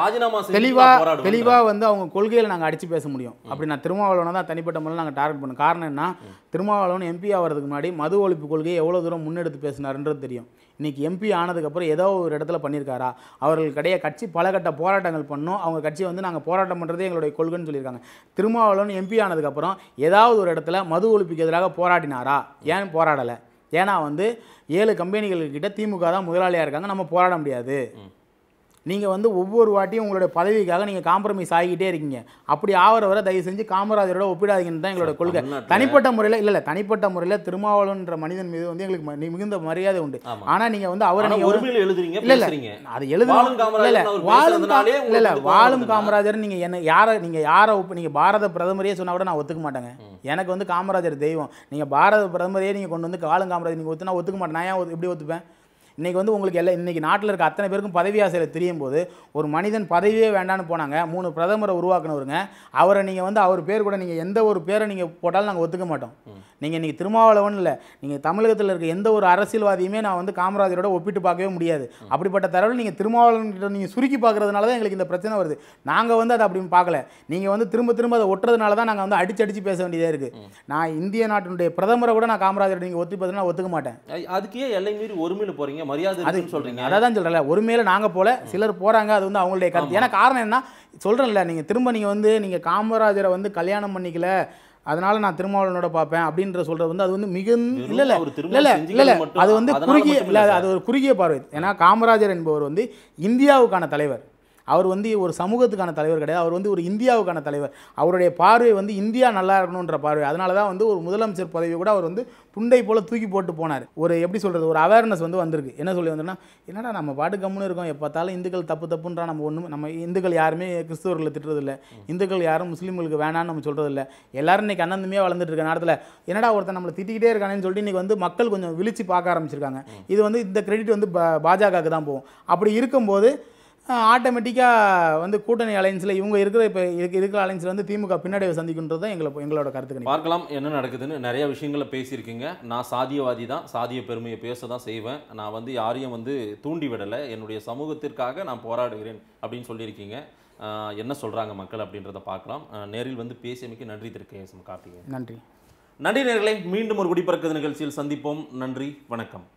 ராஜினாமா தெளிவா தெளிவா வந்து அவங்க கொள்கையில நாங்க அடிச்சு பேச முடியும் அப்படி நான் திருமாவளவன தான் தனிப்பட்ட முறையில் நாங்க டார்கெட் பண்ண காரணம் என்ன பார்த்தீங்கன்னா திருமாவளவன் எம்பி ஆகிறதுக்கு முன்னாடி மது ஒழிப்பு கொள்கையை எவ்வளோ தூரம் முன்னெடுத்து பேசினார்ன்றது தெரியும் இன்றைக்கி எம்பி ஆனதுக்கப்புறம் ஏதோ ஒரு இடத்துல பண்ணியிருக்காரா அவர்கள் கிடையாது கட்சி பல கட்ட போராட்டங்கள் பண்ணோம் அவங்க கட்சி வந்து நாங்கள் போராட்டம் பண்ணுறதே எங்களுடைய கொள்கைன்னு சொல்லியிருக்காங்க திருமாவளவன் எம்பி ஆனதுக்கப்புறம் ஏதாவது ஒரு இடத்துல மது ஒழிப்புக்கு எதிராக போராடினாரா ஏன் போராடலை ஏன்னா வந்து ஏழு கம்பெனிகள்கிட்ட திமுக தான் முதலாளியாக இருக்காங்க நம்ம போராட முடியாது நீங்கள் வந்து ஒவ்வொரு வாட்டியும் உங்களுடைய பதவிக்காக நீங்கள் காம்ப்ரமைஸ் ஆகிக்கிட்டே இருக்கீங்க அப்படி ஆகிற வரை தயவு செஞ்சு காமராஜரோட ஒப்பிடாதீங்கன்னு தான் எங்களோட கொள்கை தனிப்பட்ட முறையில் இல்லை இல்லை தனிப்பட்ட முறையில் திருமாவளன்ற மனிதன் மீது வந்து எங்களுக்கு மிகுந்த மரியாதை உண்டு ஆனால் நீங்கள் வந்து அவரை நீங்கள் எழுதுறீங்க இல்லை இல்லை அது எழுதுவாலும் வாழும் இல்லை இல்லை வாழும் காமராஜர் நீங்கள் என்ன யாரை நீங்கள் யாரை ஒப்பு நீங்கள் பாரத பிரதமரையே சொன்னால் கூட நான் ஒத்துக்க மாட்டேங்க எனக்கு வந்து காமராஜர் தெய்வம் நீங்கள் பாரத பிரதமரையே நீங்கள் கொண்டு வந்து வாழும் காமராஜர் நீங்கள் ஒத்துனா ஒத்துக்க மாட்டேன் நான் ஏன் எப்படி ஒத்துப்பேன் இன்றைக்கி வந்து உங்களுக்கு எல்லாம் இன்றைக்கி நாட்டில் இருக்க அத்தனை பேருக்கும் பதவி ஆசையில் தெரியும் போது ஒரு மனிதன் பதவியே வேண்டான்னு போனாங்க மூணு பிரதமரை உருவாக்கினவருங்க அவரை நீங்கள் வந்து அவர் பேர் கூட நீங்கள் எந்த ஒரு பேரை நீங்கள் போட்டாலும் நாங்கள் ஒத்துக்க மாட்டோம் நீங்கள் இன்றைக்கி திருமாவளவன் இல்லை நீங்கள் தமிழகத்தில் இருக்க எந்த ஒரு அரசியல்வாதியுமே நான் வந்து காமராஜரோட ஒப்பிட்டு பார்க்கவே முடியாது அப்படிப்பட்ட தரவில் நீங்கள் கிட்ட நீங்கள் சுருக்கி பார்க்குறதுனால தான் எங்களுக்கு இந்த பிரச்சனை வருது நாங்கள் வந்து அதை அப்படி பார்க்கல நீங்கள் வந்து திரும்ப திரும்ப அதை ஒட்டுறதுனால தான் நாங்கள் வந்து அடிச்சு அடிச்சு பேச வேண்டியதாக இருக்குது நான் இந்திய நாட்டினுடைய பிரதமரை கூட நான் காமராஜரை நீங்கள் ஒத்துப்பதுன்னா ஒத்துக்க மாட்டேன் அதுக்கே எல்லை மீறி ஒருமையில் போகிறீங்க சொல்றீங்க மரியாதை அது சொல்றீங்க அதை தான் சொல்றல ஒரு மேல நாங்க போல சிலர் போறாங்க அது வந்து அவங்களுடைய கருத்து ஏன்னா காரணம் என்ன சொல்றேன்ல நீங்க திரும்ப நீங்க வந்து நீங்க காமராஜரை வந்து கல்யாணம் பண்ணிக்கல அதனால நான் திருமாவளவனோட பார்ப்பேன் அப்படின்ற சொல்றது வந்து அது வந்து மிக இல்ல இல்ல இல்ல அது வந்து குறுகிய இல்லை அது ஒரு குறுகிய பார்வை ஏன்னா காமராஜர் என்பவர் வந்து இந்தியாவுக்கான தலைவர் அவர் வந்து ஒரு சமூகத்துக்கான தலைவர் கிடையாது அவர் வந்து ஒரு இந்தியாவுக்கான தலைவர் அவருடைய பார்வை வந்து இந்தியா நல்லா இருக்கணுன்ற பார்வை அதனால தான் வந்து ஒரு முதலமைச்சர் பதவி கூட அவர் வந்து துண்டை போல் தூக்கி போட்டு போனார் ஒரு எப்படி சொல்கிறது ஒரு அவேர்னஸ் வந்து வந்திருக்கு என்ன சொல்லி வந்தோம்னா என்னடா நம்ம பாட்டு கம்முன்னு இருக்கோம் பார்த்தாலும் இந்துக்கள் தப்பு தப்புன்றா நம்ம ஒன்றும் நம்ம இந்துக்கள் யாருமே கிறிஸ்துவர்களை திட்டுறதில்ல இந்துக்கள் யாரும் முஸ்லீம்களுக்கு வேணாம்னு நம்ம சொல்கிறதில்ல எல்லாரும் இன்றைக்கி அண்ணந்தமே வளர்ந்துட்டு இருக்க நேரத்தில் என்னடா ஒருத்தர் நம்மளை திட்டிக்கிட்டே இருக்கானேன்னு சொல்லிட்டு இன்றைக்கி வந்து மக்கள் கொஞ்சம் விழிச்சு பார்க்க ஆரம்பிச்சிருக்காங்க இது வந்து இந்த கிரெடிட் வந்து பாஜகவுக்கு தான் போகும் அப்படி இருக்கும்போது ஆட்டோமேட்டிக்காக வந்து கூட்டணி அலையன்ஸில் இவங்க இருக்கிற இப்போ இருக்க இருக்கிற அலையன்ஸில் வந்து திமுக பின்னடைவை சந்திக்கின்றது எங்களை எங்களோட கருத்துக்கு பார்க்கலாம் என்ன நடக்குதுன்னு நிறைய விஷயங்களை பேசியிருக்கீங்க நான் சாதியவாதி தான் சாதிய பெருமையை பேச தான் செய்வேன் நான் வந்து யாரையும் வந்து தூண்டி விடலை என்னுடைய சமூகத்திற்காக நான் போராடுகிறேன் அப்படின்னு சொல்லியிருக்கீங்க என்ன சொல்கிறாங்க மக்கள் அப்படின்றத பார்க்கலாம் நேரில் வந்து பேசியமைக்கு நன்றி திருக்கேசம் எஸ் நன்றி நன்றி நேர்களை மீண்டும் ஒரு குடிப்பறக்குது நிகழ்ச்சியில் சந்திப்போம் நன்றி வணக்கம்